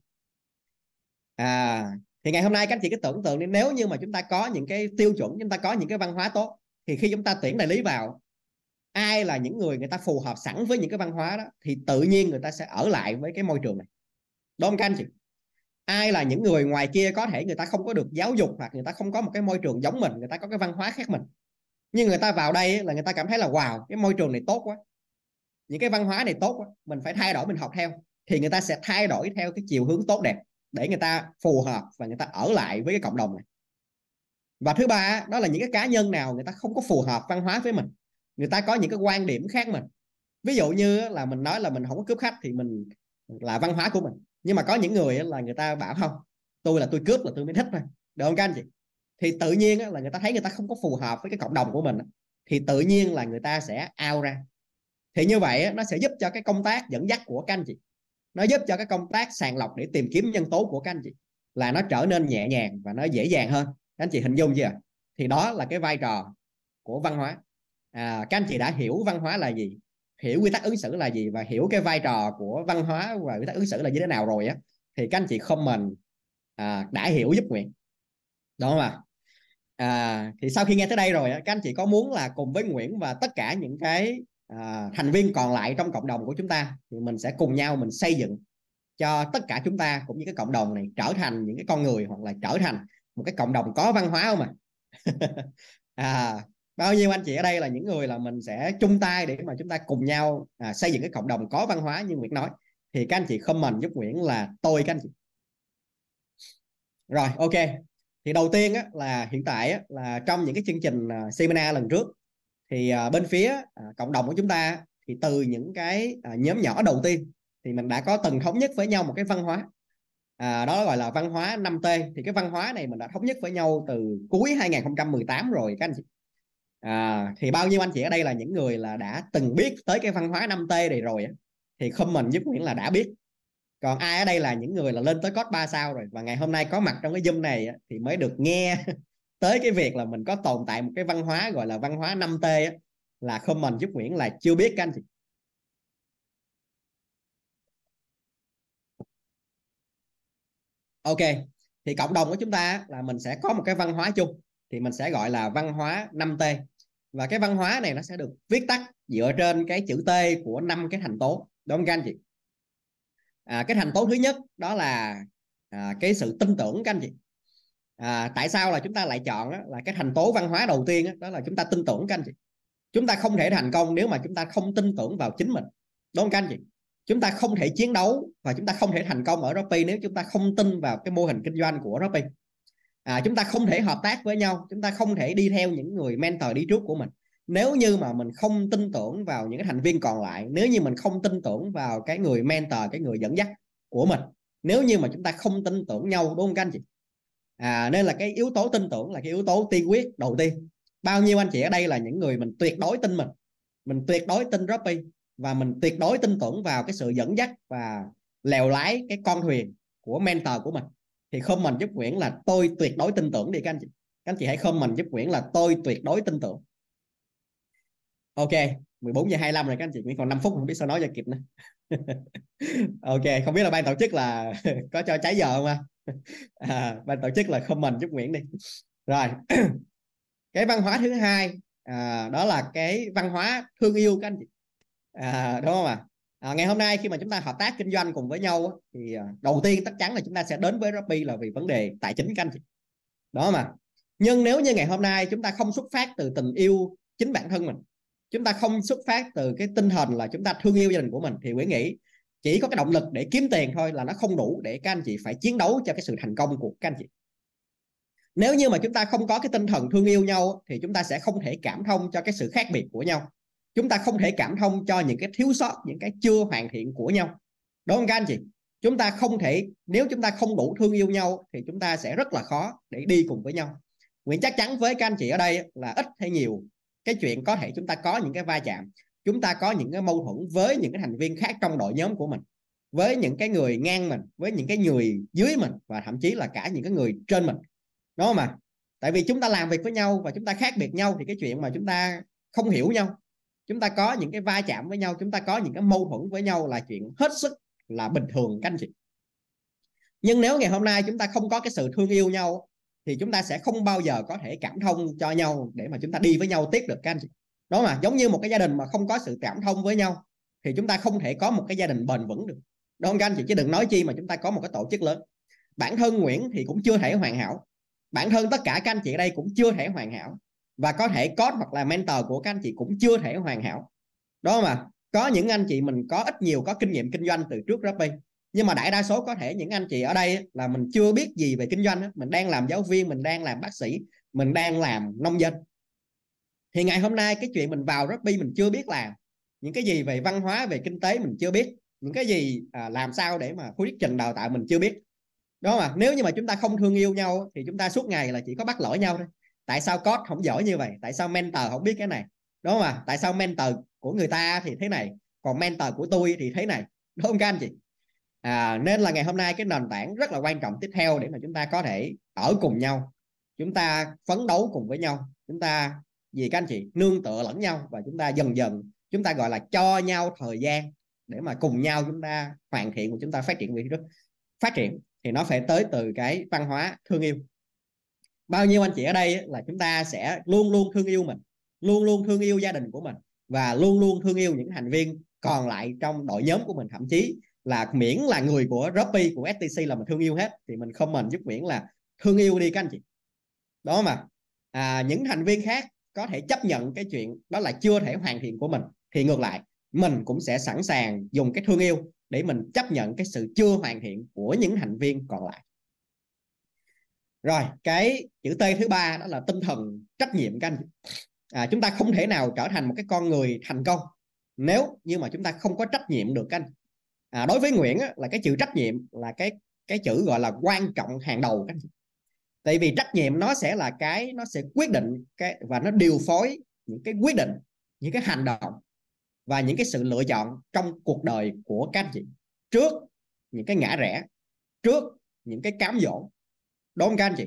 à thì ngày hôm nay các anh chị cứ tưởng tượng đi nếu như mà chúng ta có những cái tiêu chuẩn chúng ta có những cái văn hóa tốt thì khi chúng ta tuyển đại lý vào ai là những người người ta phù hợp sẵn với những cái văn hóa đó thì tự nhiên người ta sẽ ở lại với cái môi trường này đúng không các anh chị ai là những người ngoài kia có thể người ta không có được giáo dục hoặc người ta không có một cái môi trường giống mình người ta có cái văn hóa khác mình nhưng người ta vào đây là người ta cảm thấy là wow cái môi trường này tốt quá những cái văn hóa này tốt quá mình phải thay đổi mình học theo thì người ta sẽ thay đổi theo cái chiều hướng tốt đẹp để người ta phù hợp và người ta ở lại với cái cộng đồng này và thứ ba đó là những cái cá nhân nào người ta không có phù hợp văn hóa với mình người ta có những cái quan điểm khác mình ví dụ như là mình nói là mình không có cướp khách thì mình là văn hóa của mình nhưng mà có những người là người ta bảo không tôi là tôi cướp là tôi mới thích thôi được không các anh chị thì tự nhiên là người ta thấy người ta không có phù hợp với cái cộng đồng của mình thì tự nhiên là người ta sẽ ao ra thì như vậy nó sẽ giúp cho cái công tác dẫn dắt của các anh chị nó giúp cho cái công tác sàng lọc để tìm kiếm nhân tố của các anh chị là nó trở nên nhẹ nhàng và nó dễ dàng hơn các anh chị hình dung chưa thì đó là cái vai trò của văn hóa à, các anh chị đã hiểu văn hóa là gì hiểu quy tắc ứng xử là gì và hiểu cái vai trò của văn hóa và quy tắc ứng xử là như thế nào rồi á thì các anh chị comment à, đã hiểu giúp nguyện đúng không ạ à, thì sau khi nghe tới đây rồi các anh chị có muốn là cùng với Nguyễn và tất cả những cái à, thành viên còn lại trong cộng đồng của chúng ta thì mình sẽ cùng nhau mình xây dựng cho tất cả chúng ta cũng như cái cộng đồng này trở thành những cái con người hoặc là trở thành một cái cộng đồng có văn hóa không à, à bao nhiêu anh chị ở đây là những người là mình sẽ chung tay để mà chúng ta cùng nhau à, xây dựng cái cộng đồng có văn hóa như Nguyễn nói thì các anh chị comment giúp Nguyễn là tôi các anh chị rồi ok thì đầu tiên á, là hiện tại á, là trong những cái chương trình à, seminar lần trước thì à, bên phía à, cộng đồng của chúng ta thì từ những cái nhóm nhỏ đầu tiên thì mình đã có từng thống nhất với nhau một cái văn hóa à, đó gọi là văn hóa 5T thì cái văn hóa này mình đã thống nhất với nhau từ cuối 2018 rồi các anh chị à, thì bao nhiêu anh chị ở đây là những người là đã từng biết tới cái văn hóa 5T này rồi á thì comment giúp Nguyễn là đã biết còn ai ở đây là những người là lên tới code 3 sao rồi và ngày hôm nay có mặt trong cái zoom này thì mới được nghe tới cái việc là mình có tồn tại một cái văn hóa gọi là văn hóa 5T là không mình giúp Nguyễn là chưa biết các anh chị Ok thì cộng đồng của chúng ta là mình sẽ có một cái văn hóa chung thì mình sẽ gọi là văn hóa 5T và cái văn hóa này nó sẽ được viết tắt dựa trên cái chữ T của năm cái thành tố đúng không các anh chị à, cái thành tố thứ nhất đó là à, cái sự tin tưởng các anh chị à, tại sao là chúng ta lại chọn đó, là cái thành tố văn hóa đầu tiên đó, đó là chúng ta tin tưởng các anh chị chúng ta không thể thành công nếu mà chúng ta không tin tưởng vào chính mình đúng không các anh chị chúng ta không thể chiến đấu và chúng ta không thể thành công ở Robby nếu chúng ta không tin vào cái mô hình kinh doanh của Robby à, chúng ta không thể hợp tác với nhau chúng ta không thể đi theo những người mentor đi trước của mình nếu như mà mình không tin tưởng vào những cái thành viên còn lại nếu như mình không tin tưởng vào cái người mentor cái người dẫn dắt của mình nếu như mà chúng ta không tin tưởng nhau đúng không các anh chị à, nên là cái yếu tố tin tưởng là cái yếu tố tiên quyết đầu tiên bao nhiêu anh chị ở đây là những người mình tuyệt đối tin mình mình tuyệt đối tin Robby và mình tuyệt đối tin tưởng vào cái sự dẫn dắt và lèo lái cái con thuyền của mentor của mình thì không mình giúp Nguyễn là tôi tuyệt đối tin tưởng đi các anh chị các anh chị hãy không mình giúp Nguyễn là tôi tuyệt đối tin tưởng ok 14 giờ 25 rồi các anh chị Nguyễn còn 5 phút không biết sao nói cho kịp nữa ok không biết là ban tổ chức là có cho cháy giờ không ha à, ban tổ chức là comment giúp Nguyễn đi rồi cái văn hóa thứ hai à, đó là cái văn hóa thương yêu các anh chị à, đúng không ạ à? À, ngày hôm nay khi mà chúng ta hợp tác kinh doanh cùng với nhau thì à, đầu tiên chắc chắn là chúng ta sẽ đến với Rappi là vì vấn đề tài chính các anh chị đó mà nhưng nếu như ngày hôm nay chúng ta không xuất phát từ tình yêu chính bản thân mình chúng ta không xuất phát từ cái tinh thần là chúng ta thương yêu gia đình của mình thì Nguyễn nghĩ chỉ có cái động lực để kiếm tiền thôi là nó không đủ để các anh chị phải chiến đấu cho cái sự thành công của các anh chị nếu như mà chúng ta không có cái tinh thần thương yêu nhau thì chúng ta sẽ không thể cảm thông cho cái sự khác biệt của nhau chúng ta không thể cảm thông cho những cái thiếu sót những cái chưa hoàn thiện của nhau đúng không các anh chị chúng ta không thể nếu chúng ta không đủ thương yêu nhau thì chúng ta sẽ rất là khó để đi cùng với nhau Nguyễn chắc chắn với các anh chị ở đây là ít hay nhiều cái chuyện có thể chúng ta có những cái va chạm chúng ta có những cái mâu thuẫn với những cái thành viên khác trong đội nhóm của mình với những cái người ngang mình với những cái người dưới mình và thậm chí là cả những cái người trên mình đúng không ạ à? tại vì chúng ta làm việc với nhau và chúng ta khác biệt nhau thì cái chuyện mà chúng ta không hiểu nhau chúng ta có những cái va chạm với nhau chúng ta có những cái mâu thuẫn với nhau là chuyện hết sức là bình thường các anh chị nhưng nếu ngày hôm nay chúng ta không có cái sự thương yêu nhau thì chúng ta sẽ không bao giờ có thể cảm thông cho nhau để mà chúng ta đi với nhau tiếp được các anh chị đó mà giống như một cái gia đình mà không có sự cảm thông với nhau thì chúng ta không thể có một cái gia đình bền vững được đúng không các anh chị chứ đừng nói chi mà chúng ta có một cái tổ chức lớn bản thân Nguyễn thì cũng chưa thể hoàn hảo bản thân tất cả các anh chị ở đây cũng chưa thể hoàn hảo và có thể có hoặc là mentor của các anh chị cũng chưa thể hoàn hảo đó mà có những anh chị mình có ít nhiều có kinh nghiệm kinh doanh từ trước Robby nhưng mà đại đa số có thể những anh chị ở đây là mình chưa biết gì về kinh doanh mình đang làm giáo viên mình đang làm bác sĩ mình đang làm nông dân thì ngày hôm nay cái chuyện mình vào rugby mình chưa biết làm những cái gì về văn hóa về kinh tế mình chưa biết những cái gì à, làm sao để mà quyết trình đào tạo mình chưa biết đó mà nếu như mà chúng ta không thương yêu nhau thì chúng ta suốt ngày là chỉ có bắt lỗi nhau thôi tại sao coach không giỏi như vậy tại sao mentor không biết cái này đúng không ạ tại sao mentor của người ta thì thế này còn mentor của tôi thì thế này đúng không các anh chị à, nên là ngày hôm nay cái nền tảng rất là quan trọng tiếp theo để mà chúng ta có thể ở cùng nhau chúng ta phấn đấu cùng với nhau chúng ta vì các anh chị nương tựa lẫn nhau và chúng ta dần dần chúng ta gọi là cho nhau thời gian để mà cùng nhau chúng ta hoàn thiện của chúng ta phát triển vị đức phát triển thì nó phải tới từ cái văn hóa thương yêu bao nhiêu anh chị ở đây là chúng ta sẽ luôn luôn thương yêu mình luôn luôn thương yêu gia đình của mình và luôn luôn thương yêu những thành viên còn lại trong đội nhóm của mình thậm chí là miễn là người của Robby của STC là mình thương yêu hết thì mình không mình giúp miễn là thương yêu đi các anh chị đó mà à, những thành viên khác có thể chấp nhận cái chuyện đó là chưa thể hoàn thiện của mình thì ngược lại mình cũng sẽ sẵn sàng dùng cái thương yêu để mình chấp nhận cái sự chưa hoàn thiện của những thành viên còn lại rồi cái chữ T thứ ba đó là tinh thần trách nhiệm các anh à, chúng ta không thể nào trở thành một cái con người thành công nếu như mà chúng ta không có trách nhiệm được các anh à, đối với Nguyễn á, là cái chữ trách nhiệm là cái cái chữ gọi là quan trọng hàng đầu các chị, tại vì trách nhiệm nó sẽ là cái nó sẽ quyết định cái và nó điều phối những cái quyết định những cái hành động và những cái sự lựa chọn trong cuộc đời của các anh chị trước những cái ngã rẽ trước những cái cám dỗ đúng không các anh chị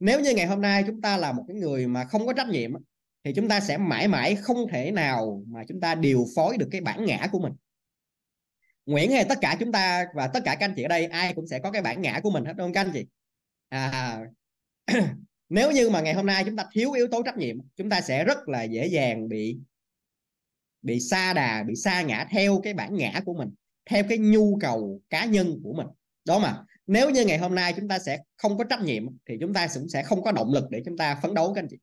nếu như ngày hôm nay chúng ta là một cái người mà không có trách nhiệm thì chúng ta sẽ mãi mãi không thể nào mà chúng ta điều phối được cái bản ngã của mình Nguyễn hay tất cả chúng ta và tất cả các anh chị ở đây ai cũng sẽ có cái bản ngã của mình hết đúng không các anh chị à, nếu như mà ngày hôm nay chúng ta thiếu yếu tố trách nhiệm chúng ta sẽ rất là dễ dàng bị bị xa đà bị xa ngã theo cái bản ngã của mình theo cái nhu cầu cá nhân của mình đó mà nếu như ngày hôm nay chúng ta sẽ không có trách nhiệm thì chúng ta cũng sẽ không có động lực để chúng ta phấn đấu các anh chị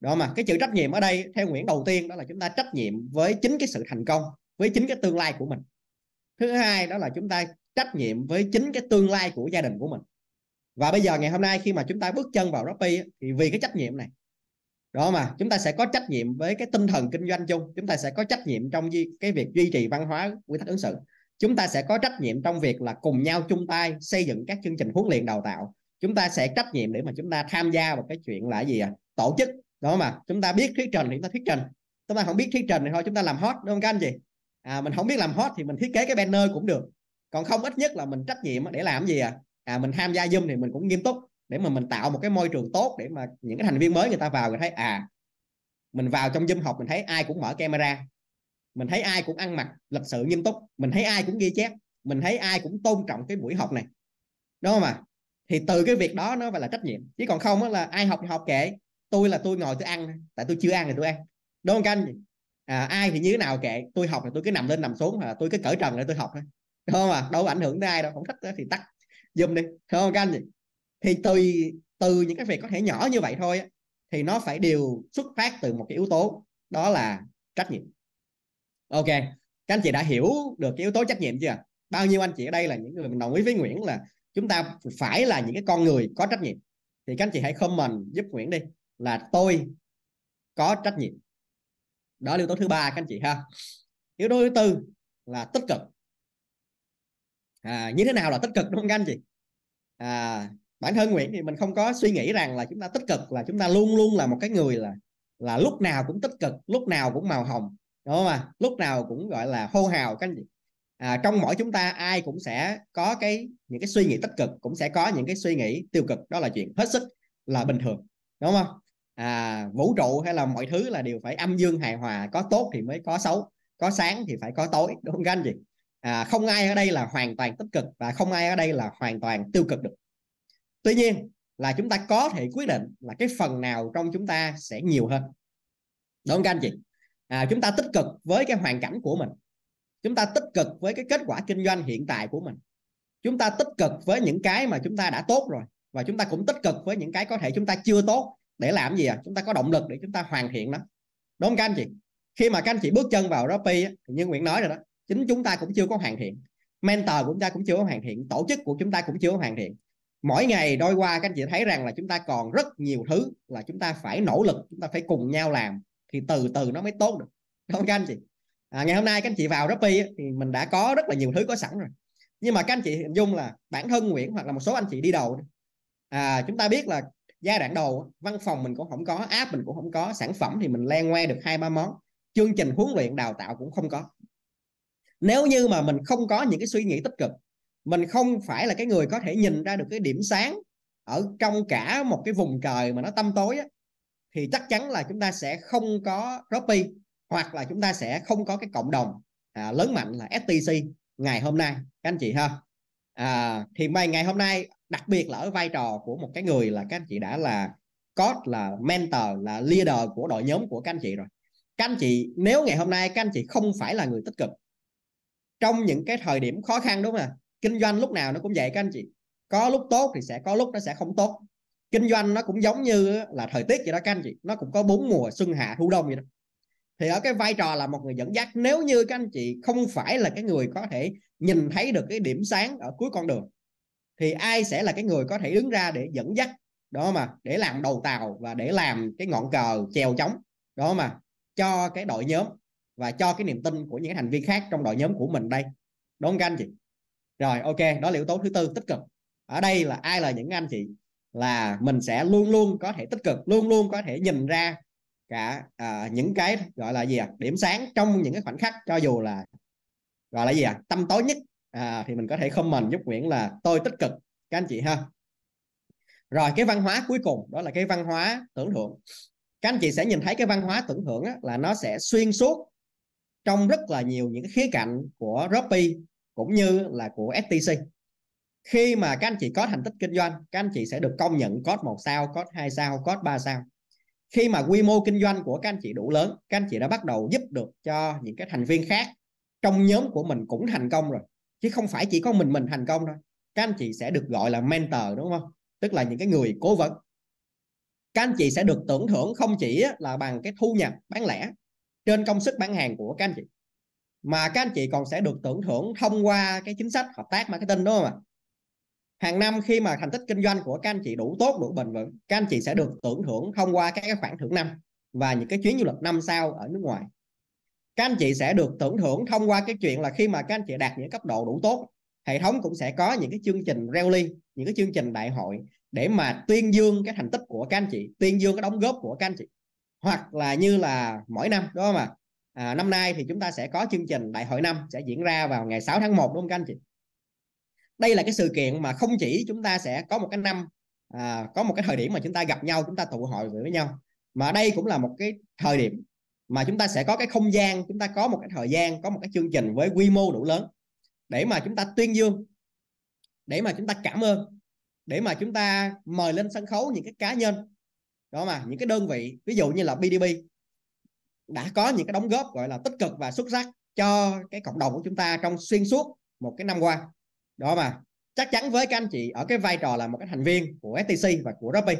đó mà cái chữ trách nhiệm ở đây theo Nguyễn đầu tiên đó là chúng ta trách nhiệm với chính cái sự thành công với chính cái tương lai của mình thứ hai đó là chúng ta trách nhiệm với chính cái tương lai của gia đình của mình và bây giờ ngày hôm nay khi mà chúng ta bước chân vào Robby thì vì cái trách nhiệm này đó mà chúng ta sẽ có trách nhiệm với cái tinh thần kinh doanh chung chúng ta sẽ có trách nhiệm trong cái việc duy trì văn hóa quy tắc ứng xử chúng ta sẽ có trách nhiệm trong việc là cùng nhau chung tay xây dựng các chương trình huấn luyện đào tạo chúng ta sẽ trách nhiệm để mà chúng ta tham gia vào cái chuyện là gì à tổ chức đó mà chúng ta biết thuyết trình thì chúng ta thuyết trình chúng ta không biết thuyết trình thì thôi chúng ta làm hot đúng không các anh chị à, mình không biết làm hot thì mình thiết kế cái banner cũng được còn không ít nhất là mình trách nhiệm để làm gì à à mình tham gia zoom thì mình cũng nghiêm túc để mà mình tạo một cái môi trường tốt để mà những cái thành viên mới người ta vào người thấy à mình vào trong zoom học mình thấy ai cũng mở camera mình thấy ai cũng ăn mặc lịch sự nghiêm túc mình thấy ai cũng ghi chép mình thấy ai cũng tôn trọng cái buổi học này đúng không ạ à? thì từ cái việc đó nó phải là trách nhiệm chứ còn không là ai học thì học kệ tôi là tôi ngồi tôi ăn tại tôi chưa ăn thì tôi ăn đúng không các anh à, ai thì như thế nào kệ tôi học thì tôi cứ nằm lên nằm xuống hoặc là tôi cứ cởi trần để tôi học thôi đúng không à đâu có ảnh hưởng đến ai đâu không thích thì tắt dùm đi không các anh gì? thì từ từ những cái việc có thể nhỏ như vậy thôi thì nó phải đều xuất phát từ một cái yếu tố đó là trách nhiệm ok các anh chị đã hiểu được cái yếu tố trách nhiệm chưa bao nhiêu anh chị ở đây là những người mình đồng ý với Nguyễn là chúng ta phải là những cái con người có trách nhiệm thì các anh chị hãy comment giúp Nguyễn đi là tôi có trách nhiệm đó là yếu tố thứ ba các anh chị ha yếu tố thứ tư là tích cực à, như thế nào là tích cực đúng không các anh chị à, bản thân nguyễn thì mình không có suy nghĩ rằng là chúng ta tích cực là chúng ta luôn luôn là một cái người là là lúc nào cũng tích cực lúc nào cũng màu hồng đúng không ạ à? lúc nào cũng gọi là hô hào các anh chị à, trong mỗi chúng ta ai cũng sẽ có cái những cái suy nghĩ tích cực cũng sẽ có những cái suy nghĩ tiêu cực đó là chuyện hết sức là bình thường đúng không à, vũ trụ hay là mọi thứ là đều phải âm dương hài hòa có tốt thì mới có xấu có sáng thì phải có tối đúng không các anh chị à, không ai ở đây là hoàn toàn tích cực và không ai ở đây là hoàn toàn tiêu cực được tuy nhiên là chúng ta có thể quyết định là cái phần nào trong chúng ta sẽ nhiều hơn đúng không các anh chị à, chúng ta tích cực với cái hoàn cảnh của mình chúng ta tích cực với cái kết quả kinh doanh hiện tại của mình chúng ta tích cực với những cái mà chúng ta đã tốt rồi và chúng ta cũng tích cực với những cái có thể chúng ta chưa tốt để làm gì à chúng ta có động lực để chúng ta hoàn thiện nó đúng không các anh chị khi mà các anh chị bước chân vào đó pi như nguyễn nói rồi đó chính chúng ta cũng chưa có hoàn thiện mentor của chúng ta cũng chưa có hoàn thiện tổ chức của chúng ta cũng chưa có hoàn thiện mỗi ngày đôi qua các anh chị thấy rằng là chúng ta còn rất nhiều thứ là chúng ta phải nỗ lực chúng ta phải cùng nhau làm thì từ từ nó mới tốt được đúng không các anh chị à, ngày hôm nay các anh chị vào Rappi thì mình đã có rất là nhiều thứ có sẵn rồi nhưng mà các anh chị hình dung là bản thân Nguyễn hoặc là một số anh chị đi đầu à, chúng ta biết là giai đoạn đầu văn phòng mình cũng không có app mình cũng không có sản phẩm thì mình len ngoe được hai ba món chương trình huấn luyện đào tạo cũng không có nếu như mà mình không có những cái suy nghĩ tích cực mình không phải là cái người có thể nhìn ra được cái điểm sáng ở trong cả một cái vùng trời mà nó tăm tối á, thì chắc chắn là chúng ta sẽ không có copy hoặc là chúng ta sẽ không có cái cộng đồng à, lớn mạnh là STC ngày hôm nay các anh chị ha à, thì mày ngày hôm nay đặc biệt là ở vai trò của một cái người là các anh chị đã là coach là mentor là leader của đội nhóm của các anh chị rồi các anh chị nếu ngày hôm nay các anh chị không phải là người tích cực trong những cái thời điểm khó khăn đúng không ạ kinh doanh lúc nào nó cũng vậy các anh chị có lúc tốt thì sẽ có lúc nó sẽ không tốt kinh doanh nó cũng giống như là thời tiết vậy đó các anh chị nó cũng có bốn mùa xuân hạ thu đông vậy đó thì ở cái vai trò là một người dẫn dắt nếu như các anh chị không phải là cái người có thể nhìn thấy được cái điểm sáng ở cuối con đường thì ai sẽ là cái người có thể đứng ra để dẫn dắt đó mà để làm đầu tàu và để làm cái ngọn cờ chèo chống đó mà cho cái đội nhóm và cho cái niềm tin của những thành viên khác trong đội nhóm của mình đây đúng không anh chị rồi ok đó là yếu tố thứ tư tích cực ở đây là ai là những anh chị là mình sẽ luôn luôn có thể tích cực luôn luôn có thể nhìn ra cả à, những cái gọi là gì à điểm sáng trong những cái khoảnh khắc cho dù là gọi là gì à tâm tối nhất à, thì mình có thể comment giúp Nguyễn là tôi tích cực các anh chị ha rồi cái văn hóa cuối cùng đó là cái văn hóa tưởng thưởng các anh chị sẽ nhìn thấy cái văn hóa tưởng thưởng á, là nó sẽ xuyên suốt trong rất là nhiều những khía cạnh của Robby cũng như là của STC khi mà các anh chị có thành tích kinh doanh các anh chị sẽ được công nhận có một sao có hai sao có ba sao khi mà quy mô kinh doanh của các anh chị đủ lớn các anh chị đã bắt đầu giúp được cho những cái thành viên khác trong nhóm của mình cũng thành công rồi chứ không phải chỉ có mình mình thành công thôi, các anh chị sẽ được gọi là mentor đúng không tức là những cái người cố vấn các anh chị sẽ được tưởng thưởng không chỉ là bằng cái thu nhập bán lẻ trên công sức bán hàng của các anh chị mà các anh chị còn sẽ được tưởng thưởng thông qua cái chính sách hợp tác marketing đúng không ạ hàng năm khi mà thành tích kinh doanh của các anh chị đủ tốt đủ bền vững các anh chị sẽ được tưởng thưởng thông qua các khoản thưởng năm và những cái chuyến du lịch năm sao ở nước ngoài các anh chị sẽ được tưởng thưởng thông qua cái chuyện là khi mà các anh chị đạt những cấp độ đủ tốt hệ thống cũng sẽ có những cái chương trình rally những cái chương trình đại hội để mà tuyên dương cái thành tích của các anh chị tuyên dương cái đóng góp của các anh chị hoặc là như là mỗi năm đúng không ạ à? năm nay thì chúng ta sẽ có chương trình đại hội năm sẽ diễn ra vào ngày 6 tháng 1 đúng không các anh chị đây là cái sự kiện mà không chỉ chúng ta sẽ có một cái năm à, có một cái thời điểm mà chúng ta gặp nhau chúng ta tụ hội với nhau mà đây cũng là một cái thời điểm mà chúng ta sẽ có cái không gian chúng ta có một cái thời gian có một cái chương trình với quy mô đủ lớn để mà chúng ta tuyên dương để mà chúng ta cảm ơn để mà chúng ta mời lên sân khấu những cái cá nhân đó mà những cái đơn vị ví dụ như là BDB đã có những cái đóng góp gọi là tích cực và xuất sắc cho cái cộng đồng của chúng ta trong xuyên suốt một cái năm qua đó mà chắc chắn với các anh chị ở cái vai trò là một cái thành viên của STC và của Robby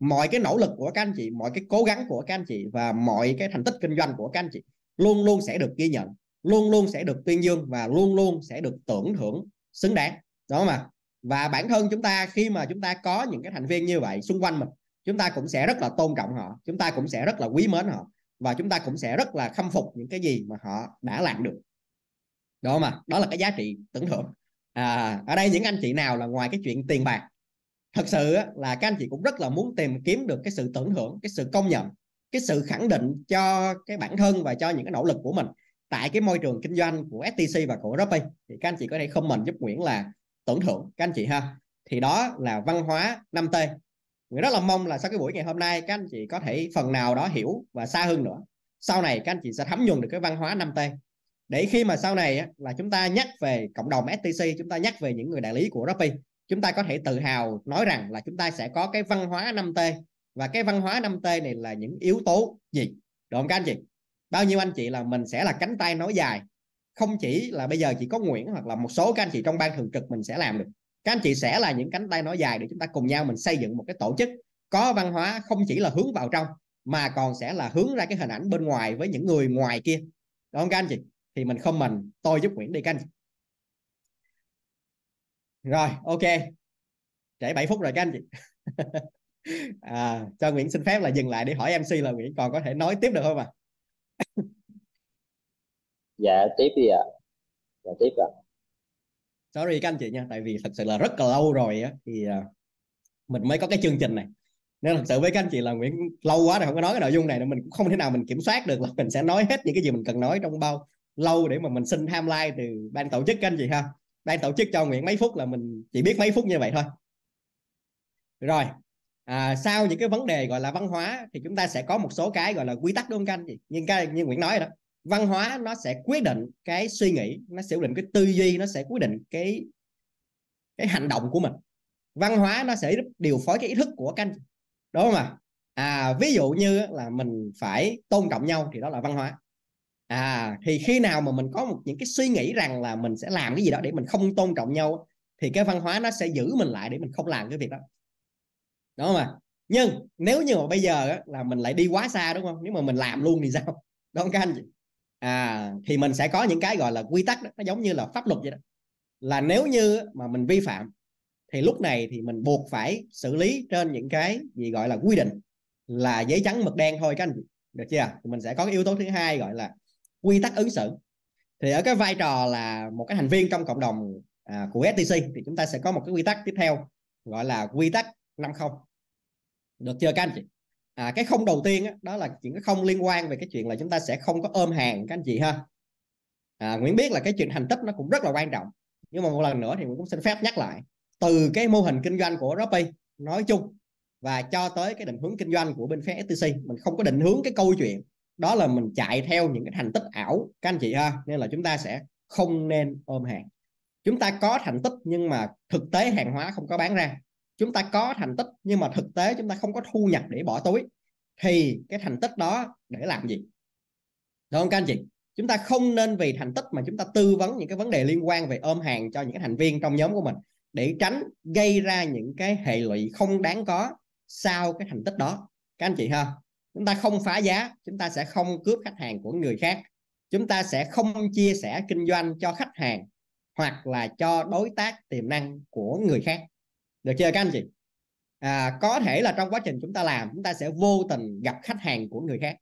mọi cái nỗ lực của các anh chị mọi cái cố gắng của các anh chị và mọi cái thành tích kinh doanh của các anh chị luôn luôn sẽ được ghi nhận luôn luôn sẽ được tuyên dương và luôn luôn sẽ được tưởng thưởng xứng đáng đó mà và bản thân chúng ta khi mà chúng ta có những cái thành viên như vậy xung quanh mình chúng ta cũng sẽ rất là tôn trọng họ chúng ta cũng sẽ rất là quý mến họ và chúng ta cũng sẽ rất là khâm phục những cái gì mà họ đã làm được đó mà đó là cái giá trị tưởng thưởng à, ở đây những anh chị nào là ngoài cái chuyện tiền bạc thật sự là các anh chị cũng rất là muốn tìm kiếm được cái sự tưởng hưởng cái sự công nhận cái sự khẳng định cho cái bản thân và cho những cái nỗ lực của mình tại cái môi trường kinh doanh của STC và của Robby thì các anh chị có thể không mình giúp Nguyễn là tưởng thưởng các anh chị ha thì đó là văn hóa 5T Nguyễn rất là mong là sau cái buổi ngày hôm nay các anh chị có thể phần nào đó hiểu và xa hơn nữa sau này các anh chị sẽ thấm nhuần được cái văn hóa 5T để khi mà sau này là chúng ta nhắc về cộng đồng STC chúng ta nhắc về những người đại lý của Robby chúng ta có thể tự hào nói rằng là chúng ta sẽ có cái văn hóa 5T và cái văn hóa 5T này là những yếu tố gì đúng không các anh chị bao nhiêu anh chị là mình sẽ là cánh tay nói dài không chỉ là bây giờ chỉ có Nguyễn hoặc là một số các anh chị trong ban thường trực mình sẽ làm được các anh chị sẽ là những cánh tay nói dài để chúng ta cùng nhau mình xây dựng một cái tổ chức có văn hóa không chỉ là hướng vào trong mà còn sẽ là hướng ra cái hình ảnh bên ngoài với những người ngoài kia đúng không các anh chị thì mình không mình tôi giúp Nguyễn đi các anh chị rồi ok trễ 7 phút rồi các anh chị à, cho Nguyễn xin phép là dừng lại để hỏi MC là Nguyễn còn có thể nói tiếp được không ạ à? dạ tiếp đi ạ à. dạ tiếp ạ à. sorry các anh chị nha tại vì thật sự là rất là lâu rồi á thì à, mình mới có cái chương trình này nên thật sự với các anh chị là Nguyễn lâu quá rồi không có nói cái nội dung này nên mình cũng không thể nào mình kiểm soát được là mình sẽ nói hết những cái gì mình cần nói trong bao lâu để mà mình xin tham like từ ban tổ chức các anh chị ha đang tổ chức cho Nguyễn mấy phút là mình chỉ biết mấy phút như vậy thôi rồi à, sau những cái vấn đề gọi là văn hóa thì chúng ta sẽ có một số cái gọi là quy tắc đúng không các anh chị nhưng cái như nguyễn nói rồi đó văn hóa nó sẽ quyết định cái suy nghĩ nó sẽ quyết định cái tư duy nó sẽ quyết định cái cái hành động của mình văn hóa nó sẽ điều phối cái ý thức của các anh đúng không ạ à? à ví dụ như là mình phải tôn trọng nhau thì đó là văn hóa à thì khi nào mà mình có một những cái suy nghĩ rằng là mình sẽ làm cái gì đó để mình không tôn trọng nhau thì cái văn hóa nó sẽ giữ mình lại để mình không làm cái việc đó đúng không ạ nhưng nếu như mà bây giờ là mình lại đi quá xa đúng không nếu mà mình làm luôn thì sao đúng không các anh chị à thì mình sẽ có những cái gọi là quy tắc đó, nó giống như là pháp luật vậy đó là nếu như mà mình vi phạm thì lúc này thì mình buộc phải xử lý trên những cái gì gọi là quy định là giấy trắng mực đen thôi các anh chị được chưa thì mình sẽ có cái yếu tố thứ hai gọi là quy tắc ứng xử thì ở cái vai trò là một cái thành viên trong cộng đồng à, của STC thì chúng ta sẽ có một cái quy tắc tiếp theo gọi là quy tắc 50 được chưa các anh chị à, cái không đầu tiên đó, đó là chuyện cái không liên quan về cái chuyện là chúng ta sẽ không có ôm hàng các anh chị ha à, Nguyễn biết là cái chuyện thành tích nó cũng rất là quan trọng nhưng mà một lần nữa thì cũng xin phép nhắc lại từ cái mô hình kinh doanh của Robby nói chung và cho tới cái định hướng kinh doanh của bên phía STC mình không có định hướng cái câu chuyện đó là mình chạy theo những cái thành tích ảo các anh chị ha nên là chúng ta sẽ không nên ôm hàng chúng ta có thành tích nhưng mà thực tế hàng hóa không có bán ra chúng ta có thành tích nhưng mà thực tế chúng ta không có thu nhập để bỏ túi thì cái thành tích đó để làm gì được không các anh chị chúng ta không nên vì thành tích mà chúng ta tư vấn những cái vấn đề liên quan về ôm hàng cho những thành viên trong nhóm của mình để tránh gây ra những cái hệ lụy không đáng có sau cái thành tích đó các anh chị ha chúng ta không phá giá chúng ta sẽ không cướp khách hàng của người khác chúng ta sẽ không chia sẻ kinh doanh cho khách hàng hoặc là cho đối tác tiềm năng của người khác được chưa các anh chị à, có thể là trong quá trình chúng ta làm chúng ta sẽ vô tình gặp khách hàng của người khác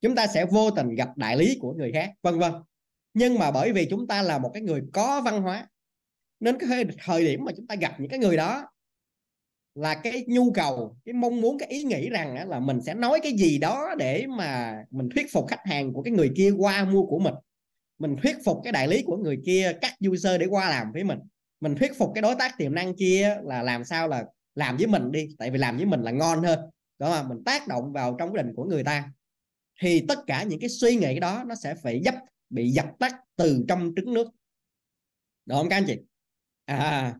chúng ta sẽ vô tình gặp đại lý của người khác vân vân nhưng mà bởi vì chúng ta là một cái người có văn hóa nên cái thời điểm mà chúng ta gặp những cái người đó là cái nhu cầu cái mong muốn cái ý nghĩ rằng là mình sẽ nói cái gì đó để mà mình thuyết phục khách hàng của cái người kia qua mua của mình mình thuyết phục cái đại lý của người kia cắt user để qua làm với mình mình thuyết phục cái đối tác tiềm năng kia là làm sao là làm với mình đi tại vì làm với mình là ngon hơn đó mà mình tác động vào trong cái định của người ta thì tất cả những cái suy nghĩ đó nó sẽ phải dấp bị dập tắt từ trong trứng nước được không các anh chị à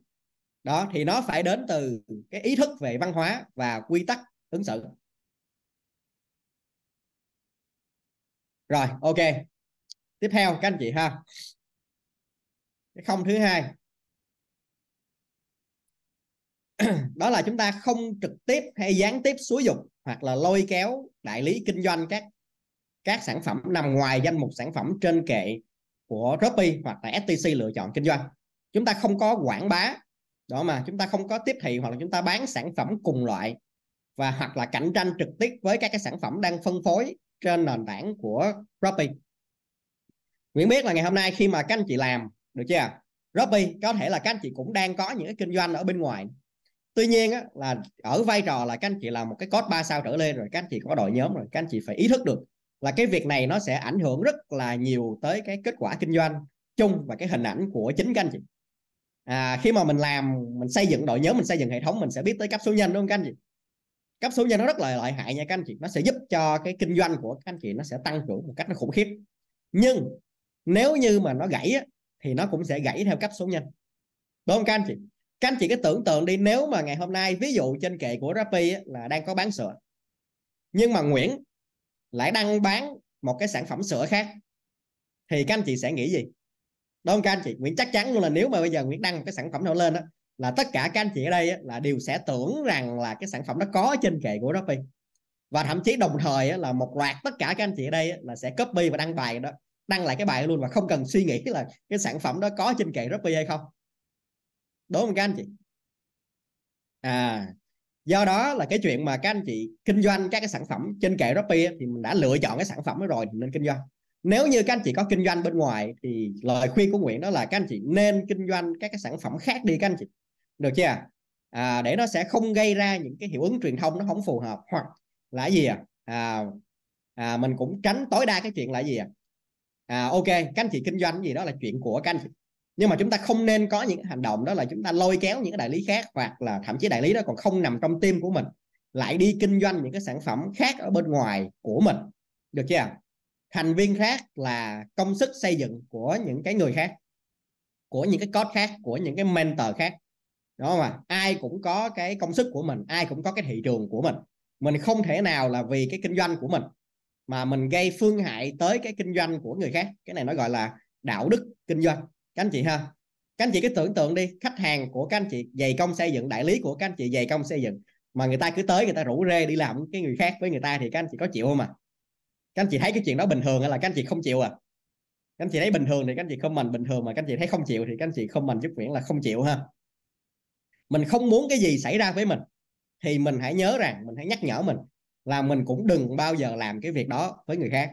đó thì nó phải đến từ cái ý thức về văn hóa và quy tắc ứng xử rồi ok tiếp theo các anh chị ha cái không thứ hai đó là chúng ta không trực tiếp hay gián tiếp xúi dục hoặc là lôi kéo đại lý kinh doanh các các sản phẩm nằm ngoài danh mục sản phẩm trên kệ của Shopee hoặc là STC lựa chọn kinh doanh chúng ta không có quảng bá đó mà chúng ta không có tiếp thị hoặc là chúng ta bán sản phẩm cùng loại và hoặc là cạnh tranh trực tiếp với các cái sản phẩm đang phân phối trên nền tảng của Robby. Nguyễn biết là ngày hôm nay khi mà các anh chị làm được chưa? Robby có thể là các anh chị cũng đang có những cái kinh doanh ở bên ngoài. Tuy nhiên á, là ở vai trò là các anh chị làm một cái code 3 sao trở lên rồi các anh chị có đội nhóm rồi các anh chị phải ý thức được là cái việc này nó sẽ ảnh hưởng rất là nhiều tới cái kết quả kinh doanh chung và cái hình ảnh của chính các anh chị à, khi mà mình làm mình xây dựng đội nhóm mình xây dựng hệ thống mình sẽ biết tới cấp số nhân đúng không các anh chị cấp số nhân nó rất là lợi hại nha các anh chị nó sẽ giúp cho cái kinh doanh của các anh chị nó sẽ tăng trưởng một cách nó khủng khiếp nhưng nếu như mà nó gãy á, thì nó cũng sẽ gãy theo cấp số nhân đúng không các anh chị các anh chị cứ tưởng tượng đi nếu mà ngày hôm nay ví dụ trên kệ của Rappi á, là đang có bán sữa nhưng mà Nguyễn lại đang bán một cái sản phẩm sữa khác thì các anh chị sẽ nghĩ gì đúng không các anh chị nguyễn chắc chắn luôn là nếu mà bây giờ nguyễn đăng một cái sản phẩm nào lên đó là tất cả các anh chị ở đây là đều sẽ tưởng rằng là cái sản phẩm nó có trên kệ của Robby và thậm chí đồng thời là một loạt tất cả các anh chị ở đây là sẽ copy và đăng bài đó đăng lại cái bài luôn và không cần suy nghĩ là cái sản phẩm đó có trên kệ Robby hay không đúng không các anh chị à do đó là cái chuyện mà các anh chị kinh doanh các cái sản phẩm trên kệ Robby thì mình đã lựa chọn cái sản phẩm đó rồi nên kinh doanh nếu như các anh chị có kinh doanh bên ngoài thì lời khuyên của Nguyễn đó là các anh chị nên kinh doanh các cái sản phẩm khác đi các anh chị được chưa à, để nó sẽ không gây ra những cái hiệu ứng truyền thông nó không phù hợp hoặc là gì à, à, à mình cũng tránh tối đa cái chuyện là gì à, à ok các anh chị kinh doanh gì đó là chuyện của các anh chị nhưng mà chúng ta không nên có những hành động đó là chúng ta lôi kéo những đại lý khác hoặc là thậm chí đại lý đó còn không nằm trong team của mình lại đi kinh doanh những cái sản phẩm khác ở bên ngoài của mình được chưa thành viên khác là công sức xây dựng của những cái người khác của những cái code khác của những cái mentor khác đúng không ạ ai cũng có cái công sức của mình ai cũng có cái thị trường của mình mình không thể nào là vì cái kinh doanh của mình mà mình gây phương hại tới cái kinh doanh của người khác cái này nó gọi là đạo đức kinh doanh các anh chị ha các anh chị cứ tưởng tượng đi khách hàng của các anh chị dày công xây dựng đại lý của các anh chị dày công xây dựng mà người ta cứ tới người ta rủ rê đi làm cái người khác với người ta thì các anh chị có chịu không à các anh chị thấy cái chuyện đó bình thường hay là các anh chị không chịu à các anh chị thấy bình thường thì các anh chị không mình bình thường mà các anh chị thấy không chịu thì các anh chị không mình chút Nguyễn là không chịu ha mình không muốn cái gì xảy ra với mình thì mình hãy nhớ rằng mình hãy nhắc nhở mình là mình cũng đừng bao giờ làm cái việc đó với người khác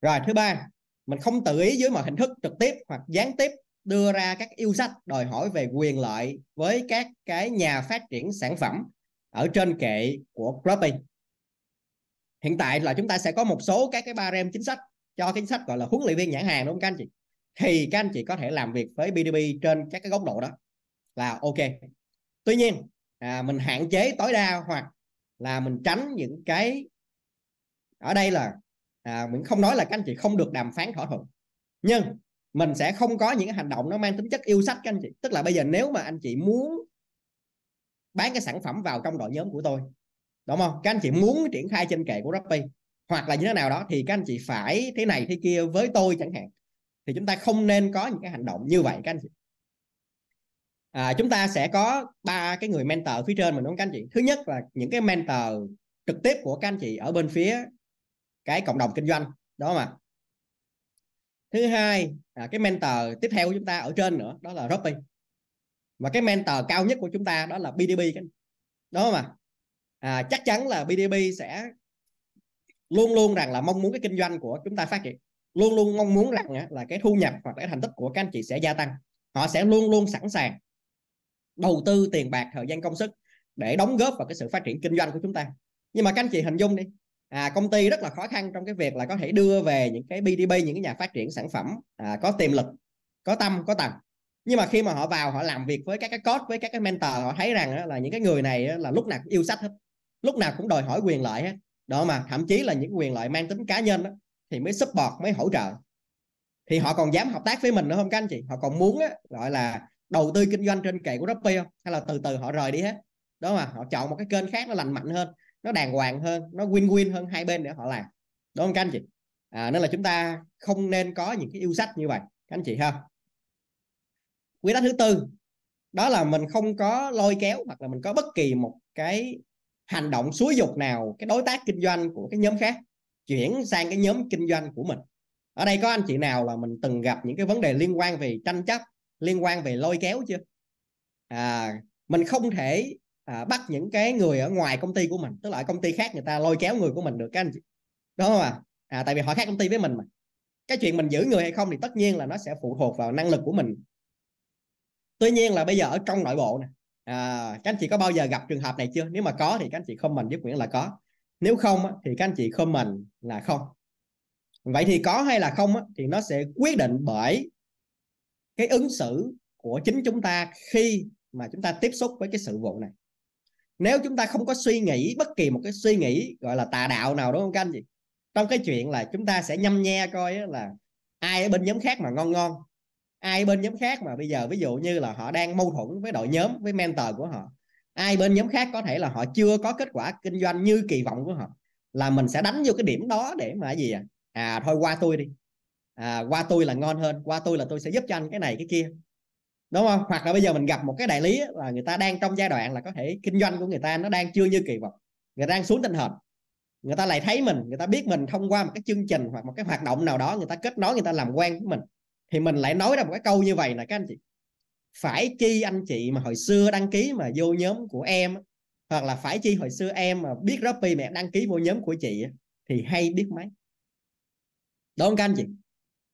rồi thứ ba mình không tự ý dưới mọi hình thức trực tiếp hoặc gián tiếp đưa ra các yêu sách đòi hỏi về quyền lợi với các cái nhà phát triển sản phẩm ở trên kệ của Grubby hiện tại là chúng ta sẽ có một số các cái barem chính sách cho chính sách gọi là huấn luyện viên nhãn hàng đúng không các anh chị thì các anh chị có thể làm việc với BDB trên các cái góc độ đó là ok tuy nhiên à, mình hạn chế tối đa hoặc là mình tránh những cái ở đây là à, mình không nói là các anh chị không được đàm phán thỏa thuận nhưng mình sẽ không có những hành động nó mang tính chất yêu sách các anh chị tức là bây giờ nếu mà anh chị muốn bán cái sản phẩm vào trong đội nhóm của tôi đúng không các anh chị ừ. muốn triển khai trên kệ của Rappi hoặc là như thế nào đó thì các anh chị phải thế này thế kia với tôi chẳng hạn thì chúng ta không nên có những cái hành động như vậy các anh chị à, chúng ta sẽ có ba cái người mentor phía trên mình đúng không các anh chị thứ nhất là những cái mentor trực tiếp của các anh chị ở bên phía cái cộng đồng kinh doanh đó mà thứ hai à, cái mentor tiếp theo của chúng ta ở trên nữa đó là Robby và cái mentor cao nhất của chúng ta đó là BDB đó mà à, chắc chắn là BDB sẽ luôn luôn rằng là mong muốn cái kinh doanh của chúng ta phát triển luôn luôn mong muốn rằng là cái thu nhập hoặc là cái thành tích của các anh chị sẽ gia tăng họ sẽ luôn luôn sẵn sàng đầu tư tiền bạc thời gian công sức để đóng góp vào cái sự phát triển kinh doanh của chúng ta nhưng mà các anh chị hình dung đi à, công ty rất là khó khăn trong cái việc là có thể đưa về những cái BDB những cái nhà phát triển sản phẩm à, có tiềm lực có tâm có tầm nhưng mà khi mà họ vào họ làm việc với các cái code, với các cái mentor họ thấy rằng là những cái người này là lúc nào cũng yêu sách hết lúc nào cũng đòi hỏi quyền lợi hết đó mà thậm chí là những quyền lợi mang tính cá nhân đó, thì mới support mới hỗ trợ thì họ còn dám hợp tác với mình nữa không các anh chị họ còn muốn á, gọi là đầu tư kinh doanh trên kệ của Rappi không hay là từ từ họ rời đi hết đó mà họ chọn một cái kênh khác nó lành mạnh hơn nó đàng hoàng hơn nó win win hơn hai bên để họ làm đúng không các anh chị à, nên là chúng ta không nên có những cái yêu sách như vậy các anh chị ha quy tắc thứ tư đó là mình không có lôi kéo hoặc là mình có bất kỳ một cái hành động xúi dục nào cái đối tác kinh doanh của cái nhóm khác chuyển sang cái nhóm kinh doanh của mình ở đây có anh chị nào là mình từng gặp những cái vấn đề liên quan về tranh chấp liên quan về lôi kéo chưa à, mình không thể à, bắt những cái người ở ngoài công ty của mình tức là ở công ty khác người ta lôi kéo người của mình được các anh chị đúng không ạ à? à, tại vì họ khác công ty với mình mà cái chuyện mình giữ người hay không thì tất nhiên là nó sẽ phụ thuộc vào năng lực của mình tuy nhiên là bây giờ ở trong nội bộ này À, các anh chị có bao giờ gặp trường hợp này chưa nếu mà có thì các anh chị không mình giúp Nguyễn là có nếu không thì các anh chị không mình là không vậy thì có hay là không thì nó sẽ quyết định bởi cái ứng xử của chính chúng ta khi mà chúng ta tiếp xúc với cái sự vụ này nếu chúng ta không có suy nghĩ bất kỳ một cái suy nghĩ gọi là tà đạo nào đúng không các anh chị trong cái chuyện là chúng ta sẽ nhâm nhe coi là ai ở bên nhóm khác mà ngon ngon ai bên nhóm khác mà bây giờ ví dụ như là họ đang mâu thuẫn với đội nhóm với mentor của họ ai bên nhóm khác có thể là họ chưa có kết quả kinh doanh như kỳ vọng của họ là mình sẽ đánh vô cái điểm đó để mà gì à à thôi qua tôi đi à, qua tôi là ngon hơn qua tôi là tôi sẽ giúp cho anh cái này cái kia đúng không hoặc là bây giờ mình gặp một cái đại lý là người ta đang trong giai đoạn là có thể kinh doanh của người ta nó đang chưa như kỳ vọng người ta đang xuống tinh thần người ta lại thấy mình người ta biết mình thông qua một cái chương trình hoặc một cái hoạt động nào đó người ta kết nối người ta làm quen với mình thì mình lại nói ra một cái câu như vậy là các anh chị phải chi anh chị mà hồi xưa đăng ký mà vô nhóm của em hoặc là phải chi hồi xưa em mà biết Robby mẹ đăng ký vô nhóm của chị thì hay biết mấy đúng không các anh chị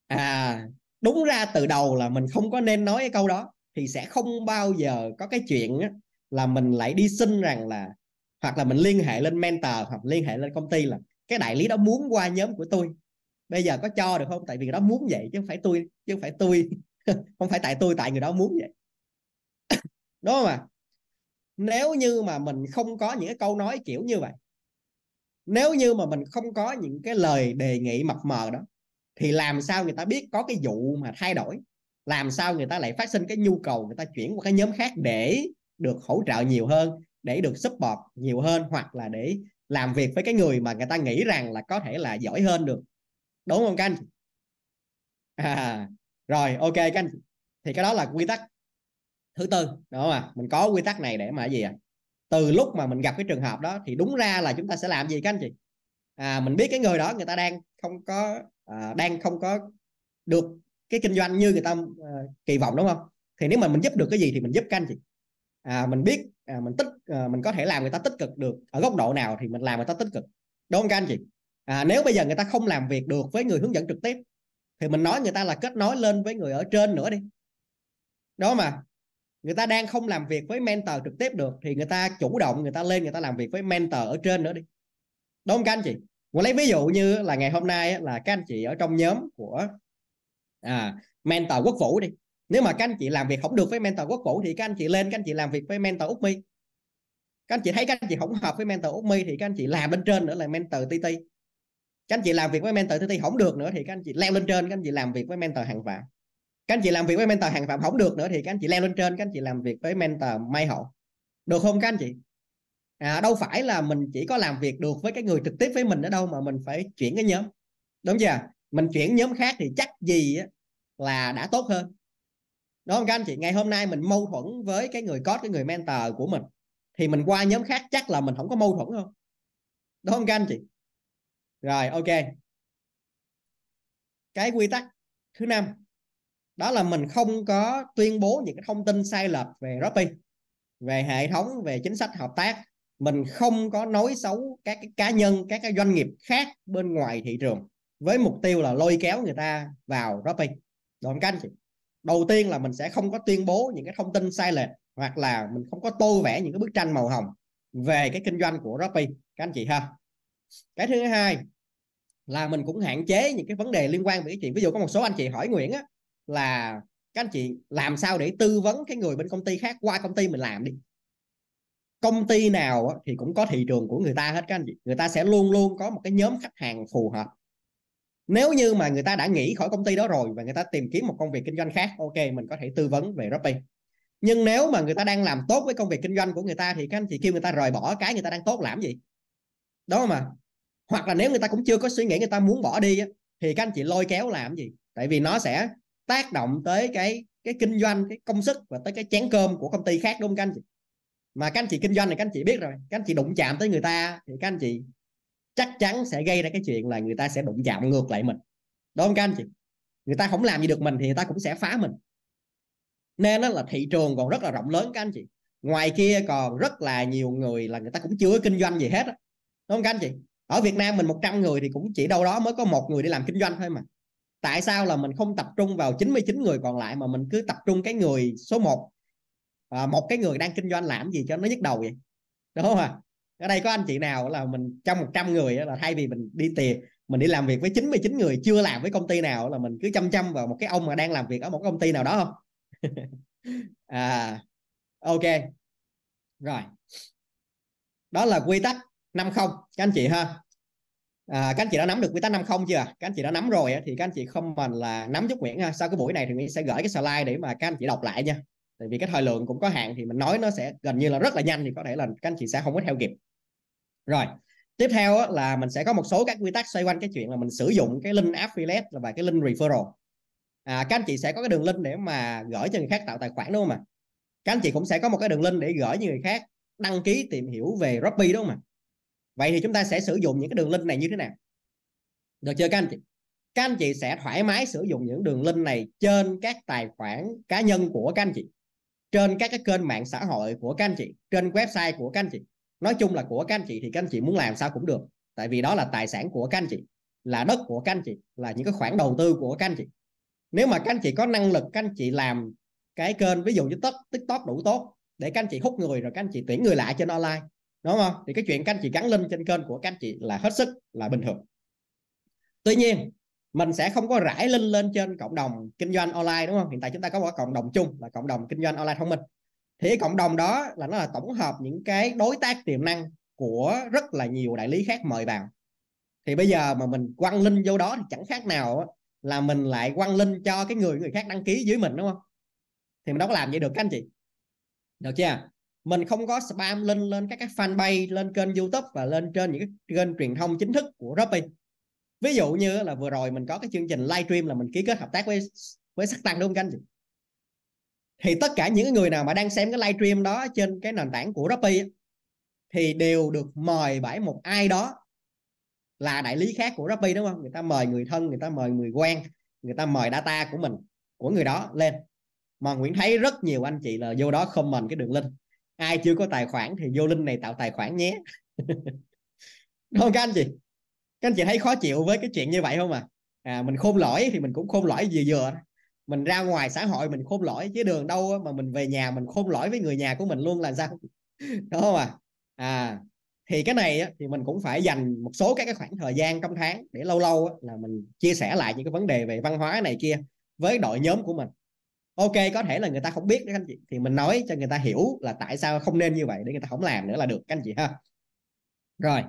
à đúng ra từ đầu là mình không có nên nói cái câu đó thì sẽ không bao giờ có cái chuyện là mình lại đi xin rằng là hoặc là mình liên hệ lên mentor hoặc liên hệ lên công ty là cái đại lý đó muốn qua nhóm của tôi bây giờ có cho được không tại vì người đó muốn vậy chứ không phải tôi chứ không phải tôi không phải tại tôi tại người đó muốn vậy đúng không ạ à? nếu như mà mình không có những cái câu nói kiểu như vậy nếu như mà mình không có những cái lời đề nghị mập mờ đó thì làm sao người ta biết có cái vụ mà thay đổi làm sao người ta lại phát sinh cái nhu cầu người ta chuyển qua cái nhóm khác để được hỗ trợ nhiều hơn để được support nhiều hơn hoặc là để làm việc với cái người mà người ta nghĩ rằng là có thể là giỏi hơn được đúng không các anh à, rồi ok các anh thì cái đó là quy tắc thứ tư đúng không ạ à? mình có quy tắc này để mà gì ạ à? từ lúc mà mình gặp cái trường hợp đó thì đúng ra là chúng ta sẽ làm gì các anh chị à, mình biết cái người đó người ta đang không có à, đang không có được cái kinh doanh như người ta à, kỳ vọng đúng không thì nếu mà mình giúp được cái gì thì mình giúp các anh chị à, mình biết à, mình tích à, mình có thể làm người ta tích cực được ở góc độ nào thì mình làm người ta tích cực đúng không các anh chị à, nếu bây giờ người ta không làm việc được với người hướng dẫn trực tiếp thì mình nói người ta là kết nối lên với người ở trên nữa đi đó mà người ta đang không làm việc với mentor trực tiếp được thì người ta chủ động người ta lên người ta làm việc với mentor ở trên nữa đi đúng không các anh chị Mình lấy ví dụ như là ngày hôm nay là các anh chị ở trong nhóm của à, mentor quốc vũ đi nếu mà các anh chị làm việc không được với mentor quốc vũ thì các anh chị lên các anh chị làm việc với mentor úc mi các anh chị thấy các anh chị không hợp với mentor úc mi thì các anh chị làm bên trên nữa là mentor tt các anh chị làm việc với mentor thứ tư không được nữa thì các anh chị leo lên trên các anh chị làm việc với mentor hàng vạn các anh chị làm việc với mentor hàng phạm không được nữa thì các anh chị leo lên trên các anh chị làm việc với mentor mai hậu được không các anh chị à, đâu phải là mình chỉ có làm việc được với cái người trực tiếp với mình ở đâu mà mình phải chuyển cái nhóm đúng chưa mình chuyển nhóm khác thì chắc gì là đã tốt hơn đúng không các anh chị ngày hôm nay mình mâu thuẫn với cái người có cái người mentor của mình thì mình qua nhóm khác chắc là mình không có mâu thuẫn không đúng không các anh chị rồi ok cái quy tắc thứ năm đó là mình không có tuyên bố những cái thông tin sai lệch về Robby về hệ thống về chính sách hợp tác mình không có nói xấu các cái cá nhân các cái doanh nghiệp khác bên ngoài thị trường với mục tiêu là lôi kéo người ta vào Robby được canh chị đầu tiên là mình sẽ không có tuyên bố những cái thông tin sai lệch hoặc là mình không có tô vẽ những cái bức tranh màu hồng về cái kinh doanh của Robby các anh chị ha cái thứ hai là mình cũng hạn chế những cái vấn đề liên quan về cái chuyện ví dụ có một số anh chị hỏi Nguyễn á là các anh chị làm sao để tư vấn cái người bên công ty khác qua công ty mình làm đi công ty nào thì cũng có thị trường của người ta hết các anh chị người ta sẽ luôn luôn có một cái nhóm khách hàng phù hợp nếu như mà người ta đã nghỉ khỏi công ty đó rồi và người ta tìm kiếm một công việc kinh doanh khác ok mình có thể tư vấn về Robby nhưng nếu mà người ta đang làm tốt với công việc kinh doanh của người ta thì các anh chị kêu người ta rời bỏ cái người ta đang tốt làm gì đó mà hoặc là nếu người ta cũng chưa có suy nghĩ người ta muốn bỏ đi thì các anh chị lôi kéo làm gì tại vì nó sẽ tác động tới cái cái kinh doanh cái công sức và tới cái chén cơm của công ty khác đúng không các anh chị mà các anh chị kinh doanh này các anh chị biết rồi các anh chị đụng chạm tới người ta thì các anh chị chắc chắn sẽ gây ra cái chuyện là người ta sẽ đụng chạm ngược lại mình đúng không các anh chị người ta không làm gì được mình thì người ta cũng sẽ phá mình nên đó là thị trường còn rất là rộng lớn các anh chị ngoài kia còn rất là nhiều người là người ta cũng chưa kinh doanh gì hết đó đúng không các anh chị ở Việt Nam mình 100 người thì cũng chỉ đâu đó mới có một người đi làm kinh doanh thôi mà tại sao là mình không tập trung vào 99 người còn lại mà mình cứ tập trung cái người số 1 à, một cái người đang kinh doanh làm gì cho nó nhức đầu vậy đúng không ạ à? ở đây có anh chị nào là mình trong 100 người là thay vì mình đi tiệc mình đi làm việc với 99 người chưa làm với công ty nào là mình cứ chăm chăm vào một cái ông mà đang làm việc ở một công ty nào đó không à ok rồi đó là quy tắc 50 các anh chị ha à, các anh chị đã nắm được quy tắc 50 chưa các anh chị đã nắm rồi thì các anh chị không bằng là nắm giúp Nguyễn ha sau cái buổi này thì Nguyễn sẽ gửi cái slide để mà các anh chị đọc lại nha tại vì cái thời lượng cũng có hạn thì mình nói nó sẽ gần như là rất là nhanh thì có thể là các anh chị sẽ không có theo kịp rồi tiếp theo là mình sẽ có một số các quy tắc xoay quanh cái chuyện là mình sử dụng cái link affiliate và cái link referral à, các anh chị sẽ có cái đường link để mà gửi cho người khác tạo tài khoản đúng không ạ các anh chị cũng sẽ có một cái đường link để gửi cho người khác đăng ký tìm hiểu về Robby đúng không ạ vậy thì chúng ta sẽ sử dụng những cái đường link này như thế nào được chưa các anh chị các anh chị sẽ thoải mái sử dụng những đường link này trên các tài khoản cá nhân của các anh chị trên các cái kênh mạng xã hội của các anh chị trên website của các anh chị nói chung là của các anh chị thì các anh chị muốn làm sao cũng được tại vì đó là tài sản của các anh chị là đất của các anh chị là những cái khoản đầu tư của các anh chị nếu mà các anh chị có năng lực các anh chị làm cái kênh ví dụ như tiktok đủ tốt để các anh chị hút người rồi các anh chị tuyển người lại trên online đúng không thì cái chuyện các anh chị gắn link trên kênh của các anh chị là hết sức là bình thường tuy nhiên mình sẽ không có rải link lên trên cộng đồng kinh doanh online đúng không hiện tại chúng ta có một cộng đồng chung là cộng đồng kinh doanh online thông minh thì cộng đồng đó là nó là tổng hợp những cái đối tác tiềm năng của rất là nhiều đại lý khác mời vào thì bây giờ mà mình quăng link vô đó thì chẳng khác nào là mình lại quăng link cho cái người người khác đăng ký dưới mình đúng không thì mình đâu có làm vậy được các anh chị được chưa mình không có spam link lên các cái fanpage lên kênh youtube và lên trên những cái kênh truyền thông chính thức của Robby ví dụ như là vừa rồi mình có cái chương trình live stream là mình ký kết hợp tác với với sắc tăng đúng không anh thì tất cả những người nào mà đang xem cái live stream đó trên cái nền tảng của Robby thì đều được mời bởi một ai đó là đại lý khác của Robby đúng không người ta mời người thân người ta mời người quen người ta mời data của mình của người đó lên mà Nguyễn thấy rất nhiều anh chị là vô đó không mình cái đường link ai chưa có tài khoản thì vô link này tạo tài khoản nhé không các anh chị các anh chị thấy khó chịu với cái chuyện như vậy không à, à mình khôn lỗi thì mình cũng khôn lỗi vừa vừa mình ra ngoài xã hội mình khôn lỗi chứ đường đâu mà mình về nhà mình khôn lỗi với người nhà của mình luôn là sao đúng không à à thì cái này á, thì mình cũng phải dành một số các cái khoảng thời gian trong tháng để lâu lâu á, là mình chia sẻ lại những cái vấn đề về văn hóa này kia với đội nhóm của mình ok có thể là người ta không biết đấy anh chị thì mình nói cho người ta hiểu là tại sao không nên như vậy để người ta không làm nữa là được các anh chị ha rồi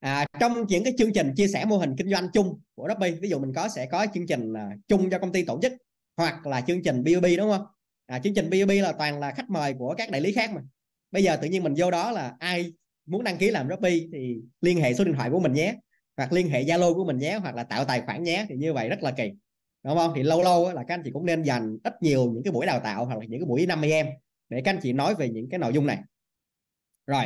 à, trong những cái chương trình chia sẻ mô hình kinh doanh chung của Robby ví dụ mình có sẽ có chương trình à, chung cho công ty tổ chức hoặc là chương trình BOB đúng không à, chương trình BOB là toàn là khách mời của các đại lý khác mà bây giờ tự nhiên mình vô đó là ai muốn đăng ký làm Robby thì liên hệ số điện thoại của mình nhé hoặc liên hệ Zalo của mình nhé hoặc là tạo tài khoản nhé thì như vậy rất là kỳ đúng không thì lâu lâu là các anh chị cũng nên dành ít nhiều những cái buổi đào tạo hoặc là những cái buổi 50 em để các anh chị nói về những cái nội dung này rồi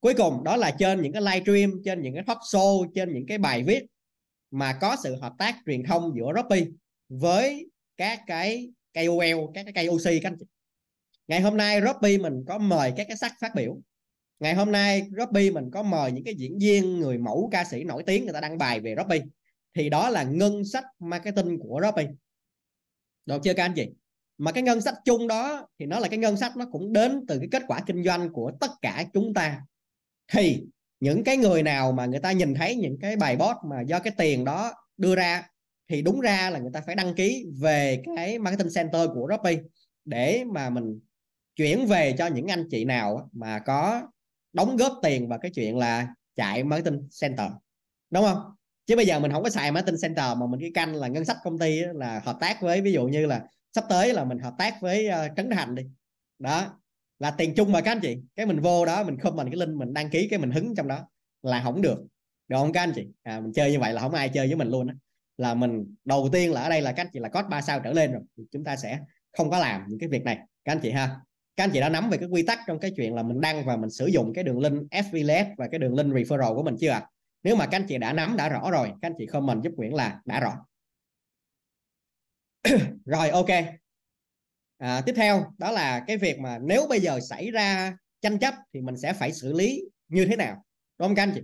cuối cùng đó là trên những cái live stream trên những cái talk show trên những cái bài viết mà có sự hợp tác truyền thông giữa Robby với các cái KOL các cái KOC các anh chị ngày hôm nay Robby mình có mời các cái sách phát biểu ngày hôm nay Robby mình có mời những cái diễn viên người mẫu ca sĩ nổi tiếng người ta đăng bài về Robby thì đó là ngân sách marketing của Robby được chưa các anh chị mà cái ngân sách chung đó thì nó là cái ngân sách nó cũng đến từ cái kết quả kinh doanh của tất cả chúng ta thì những cái người nào mà người ta nhìn thấy những cái bài post mà do cái tiền đó đưa ra thì đúng ra là người ta phải đăng ký về cái marketing center của Robby để mà mình chuyển về cho những anh chị nào mà có đóng góp tiền vào cái chuyện là chạy marketing center đúng không chứ bây giờ mình không có xài marketing center mà mình cái canh là ngân sách công ty là hợp tác với ví dụ như là sắp tới là mình hợp tác với uh, trấn thành đi đó là tiền chung mà các anh chị cái mình vô đó mình không mình cái link mình đăng ký cái mình hứng trong đó là không được được không các anh chị à, mình chơi như vậy là không ai chơi với mình luôn đó là mình đầu tiên là ở đây là các anh chị là code 3 sao trở lên rồi chúng ta sẽ không có làm những cái việc này các anh chị ha các anh chị đã nắm về cái quy tắc trong cái chuyện là mình đăng và mình sử dụng cái đường link affiliate và cái đường link referral của mình chưa ạ à? nếu mà các anh chị đã nắm đã rõ rồi các anh chị comment giúp Nguyễn là đã rõ rồi ok à, tiếp theo đó là cái việc mà nếu bây giờ xảy ra tranh chấp thì mình sẽ phải xử lý như thế nào đúng không các anh chị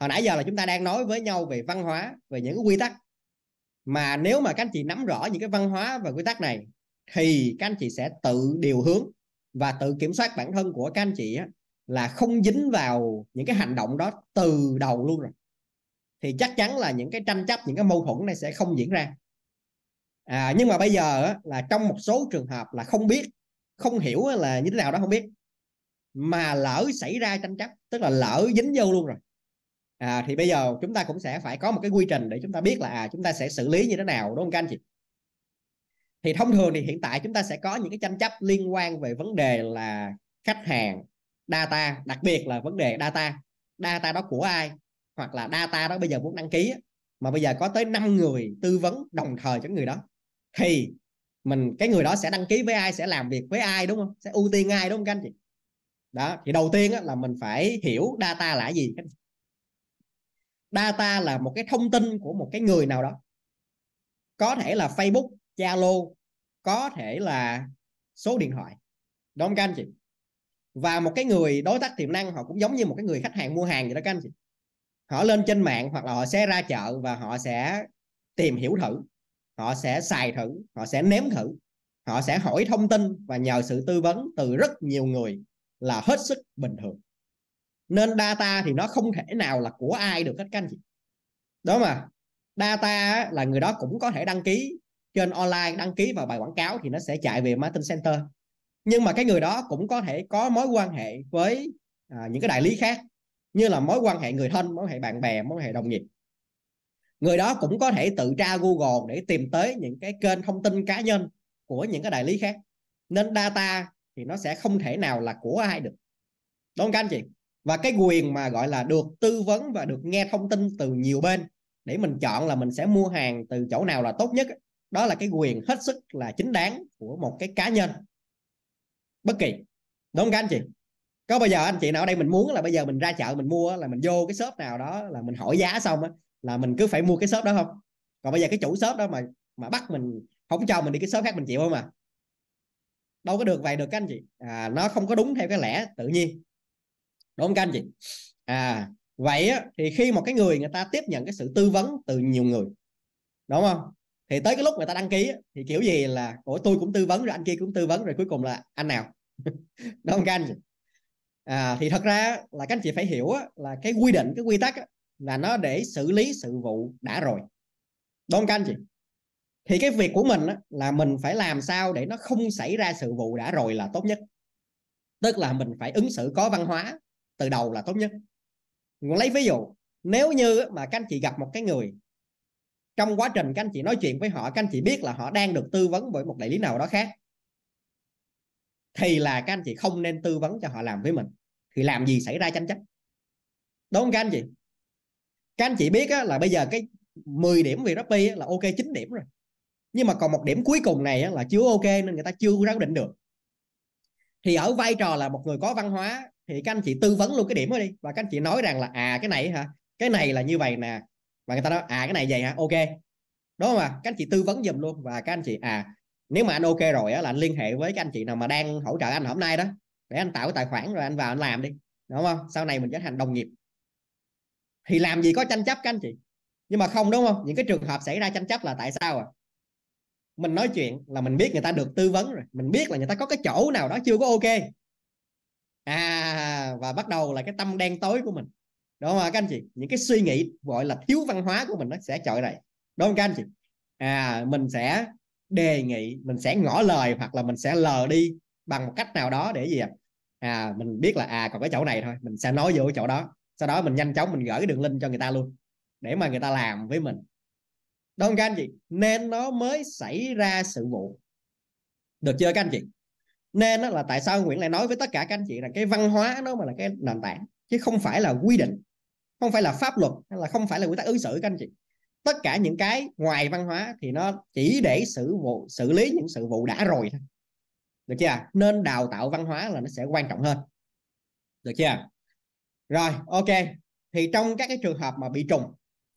hồi nãy giờ là chúng ta đang nói với nhau về văn hóa về những quy tắc mà nếu mà các anh chị nắm rõ những cái văn hóa và quy tắc này thì các anh chị sẽ tự điều hướng và tự kiểm soát bản thân của các anh chị á là không dính vào những cái hành động đó từ đầu luôn rồi thì chắc chắn là những cái tranh chấp những cái mâu thuẫn này sẽ không diễn ra à, nhưng mà bây giờ là trong một số trường hợp là không biết không hiểu là như thế nào đó không biết mà lỡ xảy ra tranh chấp tức là lỡ dính vô luôn rồi à, thì bây giờ chúng ta cũng sẽ phải có một cái quy trình để chúng ta biết là à, chúng ta sẽ xử lý như thế nào đúng không các anh chị thì thông thường thì hiện tại chúng ta sẽ có những cái tranh chấp liên quan về vấn đề là khách hàng data đặc biệt là vấn đề data data đó của ai hoặc là data đó bây giờ muốn đăng ký mà bây giờ có tới 5 người tư vấn đồng thời cho người đó thì mình cái người đó sẽ đăng ký với ai sẽ làm việc với ai đúng không sẽ ưu tiên ai đúng không các anh chị đó thì đầu tiên là mình phải hiểu data là gì các anh chị data là một cái thông tin của một cái người nào đó có thể là facebook zalo có thể là số điện thoại đúng không các anh chị và một cái người đối tác tiềm năng họ cũng giống như một cái người khách hàng mua hàng vậy đó các anh chị họ lên trên mạng hoặc là họ sẽ ra chợ và họ sẽ tìm hiểu thử họ sẽ xài thử họ sẽ nếm thử họ sẽ hỏi thông tin và nhờ sự tư vấn từ rất nhiều người là hết sức bình thường nên data thì nó không thể nào là của ai được hết các anh chị đó mà data là người đó cũng có thể đăng ký trên online đăng ký vào bài quảng cáo thì nó sẽ chạy về marketing center nhưng mà cái người đó cũng có thể có mối quan hệ với à, những cái đại lý khác như là mối quan hệ người thân mối quan hệ bạn bè mối quan hệ đồng nghiệp người đó cũng có thể tự tra google để tìm tới những cái kênh thông tin cá nhân của những cái đại lý khác nên data thì nó sẽ không thể nào là của ai được đúng không các anh chị và cái quyền mà gọi là được tư vấn và được nghe thông tin từ nhiều bên để mình chọn là mình sẽ mua hàng từ chỗ nào là tốt nhất đó là cái quyền hết sức là chính đáng của một cái cá nhân bất kỳ đúng không các anh chị có bao giờ anh chị nào ở đây mình muốn là bây giờ mình ra chợ mình mua là mình vô cái shop nào đó là mình hỏi giá xong á là mình cứ phải mua cái shop đó không còn bây giờ cái chủ shop đó mà mà bắt mình không cho mình đi cái shop khác mình chịu không à đâu có được vậy được các anh chị à, nó không có đúng theo cái lẽ tự nhiên đúng không các anh chị à vậy á, thì khi một cái người người ta tiếp nhận cái sự tư vấn từ nhiều người đúng không thì tới cái lúc người ta đăng ký thì kiểu gì là của tôi cũng tư vấn rồi anh kia cũng tư vấn rồi cuối cùng là anh nào đúng không các anh à, thì thật ra là các anh chị phải hiểu là cái quy định cái quy tắc là nó để xử lý sự vụ đã rồi đúng không các anh chị thì cái việc của mình là mình phải làm sao để nó không xảy ra sự vụ đã rồi là tốt nhất tức là mình phải ứng xử có văn hóa từ đầu là tốt nhất lấy ví dụ nếu như mà các anh chị gặp một cái người trong quá trình các anh chị nói chuyện với họ các anh chị biết là họ đang được tư vấn bởi một đại lý nào đó khác thì là các anh chị không nên tư vấn cho họ làm với mình thì làm gì xảy ra tranh chấp đúng không các anh chị các anh chị biết á, là bây giờ cái 10 điểm về Rappi là ok 9 điểm rồi nhưng mà còn một điểm cuối cùng này á, là chưa ok nên người ta chưa ra quyết định được thì ở vai trò là một người có văn hóa thì các anh chị tư vấn luôn cái điểm đó đi và các anh chị nói rằng là à cái này hả cái này là như vậy nè và người ta nói à cái này vậy hả ok đúng không ạ các anh chị tư vấn giùm luôn và các anh chị à nếu mà anh ok rồi á là anh liên hệ với các anh chị nào mà đang hỗ trợ anh hôm nay đó để anh tạo cái tài khoản rồi anh vào anh làm đi đúng không sau này mình trở thành đồng nghiệp thì làm gì có tranh chấp các anh chị nhưng mà không đúng không những cái trường hợp xảy ra tranh chấp là tại sao à mình nói chuyện là mình biết người ta được tư vấn rồi mình biết là người ta có cái chỗ nào đó chưa có ok à và bắt đầu là cái tâm đen tối của mình đó mà các anh chị những cái suy nghĩ gọi là thiếu văn hóa của mình nó sẽ chọi này đúng không các anh chị à mình sẽ đề nghị mình sẽ ngỏ lời hoặc là mình sẽ lờ đi bằng một cách nào đó để gì ạ à mình biết là à còn cái chỗ này thôi mình sẽ nói vô cái chỗ đó sau đó mình nhanh chóng mình gửi cái đường link cho người ta luôn để mà người ta làm với mình đúng không các anh chị nên nó mới xảy ra sự vụ được chưa các anh chị nên đó là tại sao Nguyễn lại nói với tất cả các anh chị là cái văn hóa nó mà là cái nền tảng chứ không phải là quy định không phải là pháp luật hay là không phải là quy tắc ứng xử các anh chị tất cả những cái ngoài văn hóa thì nó chỉ để xử vụ xử lý những sự vụ đã rồi thôi được chưa nên đào tạo văn hóa là nó sẽ quan trọng hơn được chưa rồi ok thì trong các cái trường hợp mà bị trùng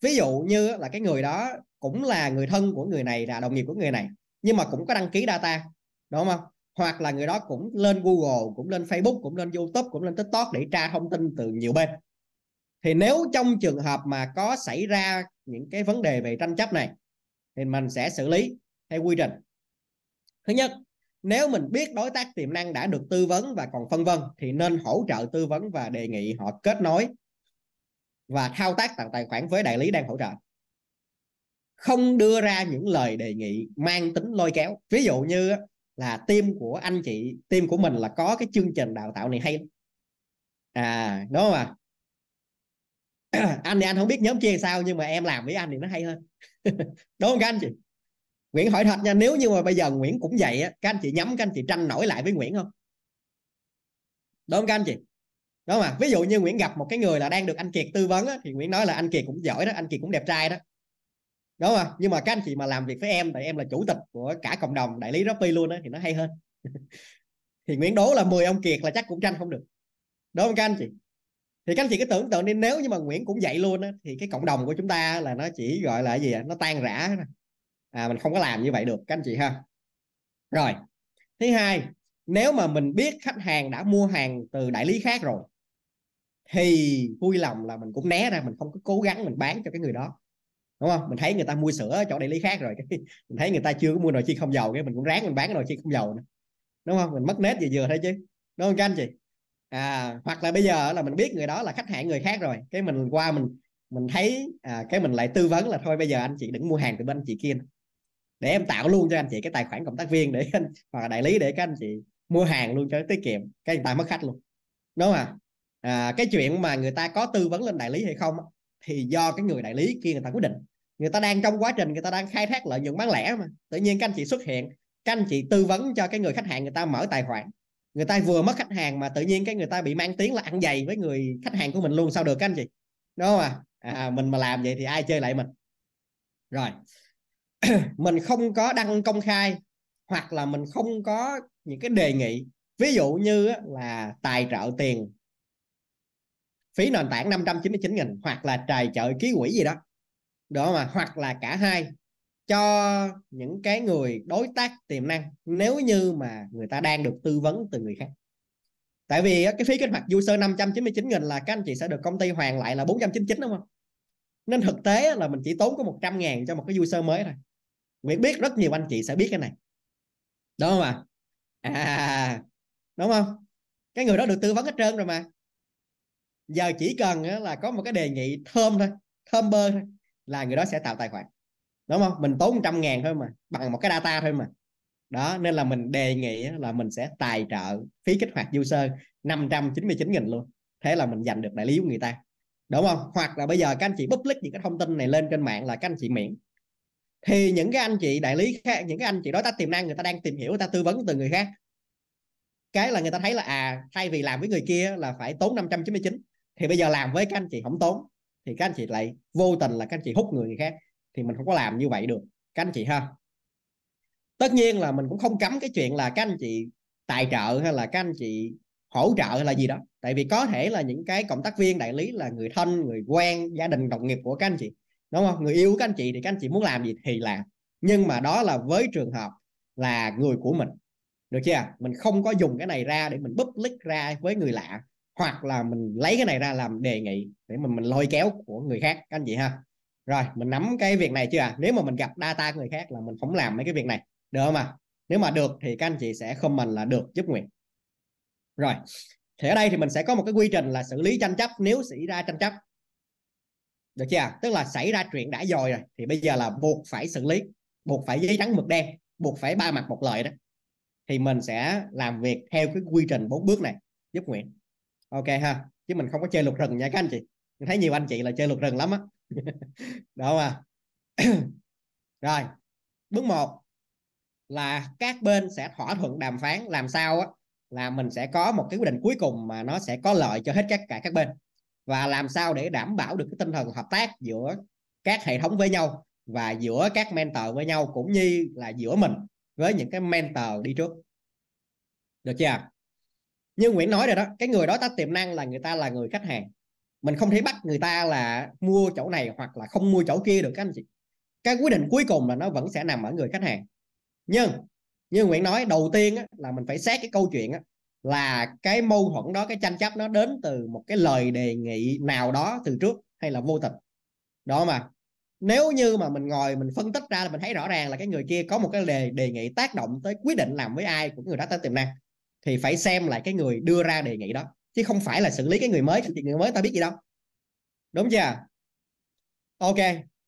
ví dụ như là cái người đó cũng là người thân của người này là đồng nghiệp của người này nhưng mà cũng có đăng ký data đúng không hoặc là người đó cũng lên google cũng lên facebook cũng lên youtube cũng lên tiktok để tra thông tin từ nhiều bên thì nếu trong trường hợp mà có xảy ra những cái vấn đề về tranh chấp này thì mình sẽ xử lý theo quy trình thứ nhất nếu mình biết đối tác tiềm năng đã được tư vấn và còn phân vân thì nên hỗ trợ tư vấn và đề nghị họ kết nối và thao tác tạo tài khoản với đại lý đang hỗ trợ không đưa ra những lời đề nghị mang tính lôi kéo ví dụ như là team của anh chị team của mình là có cái chương trình đào tạo này hay à đúng không ạ à? anh thì anh không biết nhóm chia sao nhưng mà em làm với anh thì nó hay hơn đúng không các anh chị Nguyễn hỏi thật nha nếu như mà bây giờ Nguyễn cũng vậy á các anh chị nhắm các anh chị tranh nổi lại với Nguyễn không đúng không các anh chị đúng không ví dụ như Nguyễn gặp một cái người là đang được anh Kiệt tư vấn á, thì Nguyễn nói là anh Kiệt cũng giỏi đó anh Kiệt cũng đẹp trai đó đúng không nhưng mà các anh chị mà làm việc với em tại em là chủ tịch của cả cộng đồng đại lý Robby luôn á thì nó hay hơn thì Nguyễn đố là 10 ông Kiệt là chắc cũng tranh không được đúng không các anh chị thì các anh chị cứ tưởng tượng đi nếu như mà Nguyễn cũng vậy luôn á thì cái cộng đồng của chúng ta là nó chỉ gọi là gì à? nó tan rã à, mình không có làm như vậy được các anh chị ha rồi thứ hai nếu mà mình biết khách hàng đã mua hàng từ đại lý khác rồi thì vui lòng là mình cũng né ra mình không có cố gắng mình bán cho cái người đó đúng không mình thấy người ta mua sữa ở chỗ đại lý khác rồi cái mình thấy người ta chưa có mua nồi chiên không dầu cái mình cũng ráng mình bán nồi chiên không dầu nữa đúng không mình mất nét gì vừa thấy chứ đúng không các anh chị à, hoặc là bây giờ là mình biết người đó là khách hàng người khác rồi cái mình qua mình mình thấy à, cái mình lại tư vấn là thôi bây giờ anh chị đừng mua hàng từ bên anh chị kia để em tạo luôn cho anh chị cái tài khoản cộng tác viên để anh, hoặc là đại lý để các anh chị mua hàng luôn cho tiết kiệm cái người ta mất khách luôn đúng không à? à cái chuyện mà người ta có tư vấn lên đại lý hay không thì do cái người đại lý kia người ta quyết định người ta đang trong quá trình người ta đang khai thác lợi nhuận bán lẻ mà tự nhiên các anh chị xuất hiện các anh chị tư vấn cho cái người khách hàng người ta mở tài khoản người ta vừa mất khách hàng mà tự nhiên cái người ta bị mang tiếng là ăn dày với người khách hàng của mình luôn sao được các anh chị đúng không à? à mình mà làm vậy thì ai chơi lại mình rồi mình không có đăng công khai hoặc là mình không có những cái đề nghị ví dụ như là tài trợ tiền phí nền tảng 599 nghìn hoặc là tài trợ ký quỹ gì đó đó mà hoặc là cả hai cho những cái người đối tác tiềm năng nếu như mà người ta đang được tư vấn từ người khác tại vì cái phí kích hoạt user 599 nghìn là các anh chị sẽ được công ty hoàn lại là 499 đúng không nên thực tế là mình chỉ tốn có 100 ngàn cho một cái user mới thôi Nguyễn biết rất nhiều anh chị sẽ biết cái này đúng không ạ à? à, đúng không cái người đó được tư vấn hết trơn rồi mà giờ chỉ cần là có một cái đề nghị thơm thôi thơm bơ thôi là người đó sẽ tạo tài khoản đúng không mình tốn trăm ngàn thôi mà bằng một cái data thôi mà đó nên là mình đề nghị là mình sẽ tài trợ phí kích hoạt user 599 nghìn luôn thế là mình giành được đại lý của người ta đúng không hoặc là bây giờ các anh chị public những cái thông tin này lên trên mạng là các anh chị miễn thì những cái anh chị đại lý khác những cái anh chị đối tác tiềm năng người ta đang tìm hiểu người ta tư vấn từ người khác cái là người ta thấy là à thay vì làm với người kia là phải tốn 599 thì bây giờ làm với các anh chị không tốn thì các anh chị lại vô tình là các anh chị hút người khác thì mình không có làm như vậy được các anh chị ha tất nhiên là mình cũng không cấm cái chuyện là các anh chị tài trợ hay là các anh chị hỗ trợ hay là gì đó tại vì có thể là những cái cộng tác viên đại lý là người thân người quen gia đình đồng nghiệp của các anh chị đúng không người yêu của các anh chị thì các anh chị muốn làm gì thì làm nhưng mà đó là với trường hợp là người của mình được chưa mình không có dùng cái này ra để mình lít ra với người lạ hoặc là mình lấy cái này ra làm đề nghị để mình mình lôi kéo của người khác các anh chị ha rồi mình nắm cái việc này chưa à nếu mà mình gặp data của người khác là mình không làm mấy cái việc này được không à nếu mà được thì các anh chị sẽ không mình là được giúp nguyện rồi thì ở đây thì mình sẽ có một cái quy trình là xử lý tranh chấp nếu xảy ra tranh chấp được chưa tức là xảy ra chuyện đã rồi rồi thì bây giờ là buộc phải xử lý buộc phải giấy trắng mực đen buộc phải ba mặt một lời đó thì mình sẽ làm việc theo cái quy trình bốn bước này giúp nguyện ok ha chứ mình không có chơi luật rừng nha các anh chị mình thấy nhiều anh chị là chơi luật rừng lắm á đó mà rồi bước một là các bên sẽ thỏa thuận đàm phán làm sao á, là mình sẽ có một cái quyết định cuối cùng mà nó sẽ có lợi cho hết các cả các bên và làm sao để đảm bảo được cái tinh thần hợp tác giữa các hệ thống với nhau và giữa các mentor với nhau cũng như là giữa mình với những cái mentor đi trước được chưa như Nguyễn nói rồi đó cái người đó có tiềm năng là người ta là người khách hàng mình không thể bắt người ta là mua chỗ này hoặc là không mua chỗ kia được các anh chị cái quyết định cuối cùng là nó vẫn sẽ nằm ở người khách hàng nhưng như nguyễn nói đầu tiên á, là mình phải xét cái câu chuyện á, là cái mâu thuẫn đó cái tranh chấp nó đến từ một cái lời đề nghị nào đó từ trước hay là vô tình đó mà nếu như mà mình ngồi mình phân tích ra là mình thấy rõ ràng là cái người kia có một cái đề đề nghị tác động tới quyết định làm với ai của người đó tới tiềm năng thì phải xem lại cái người đưa ra đề nghị đó chứ không phải là xử lý cái người mới thì người mới ta biết gì đâu đúng chưa ok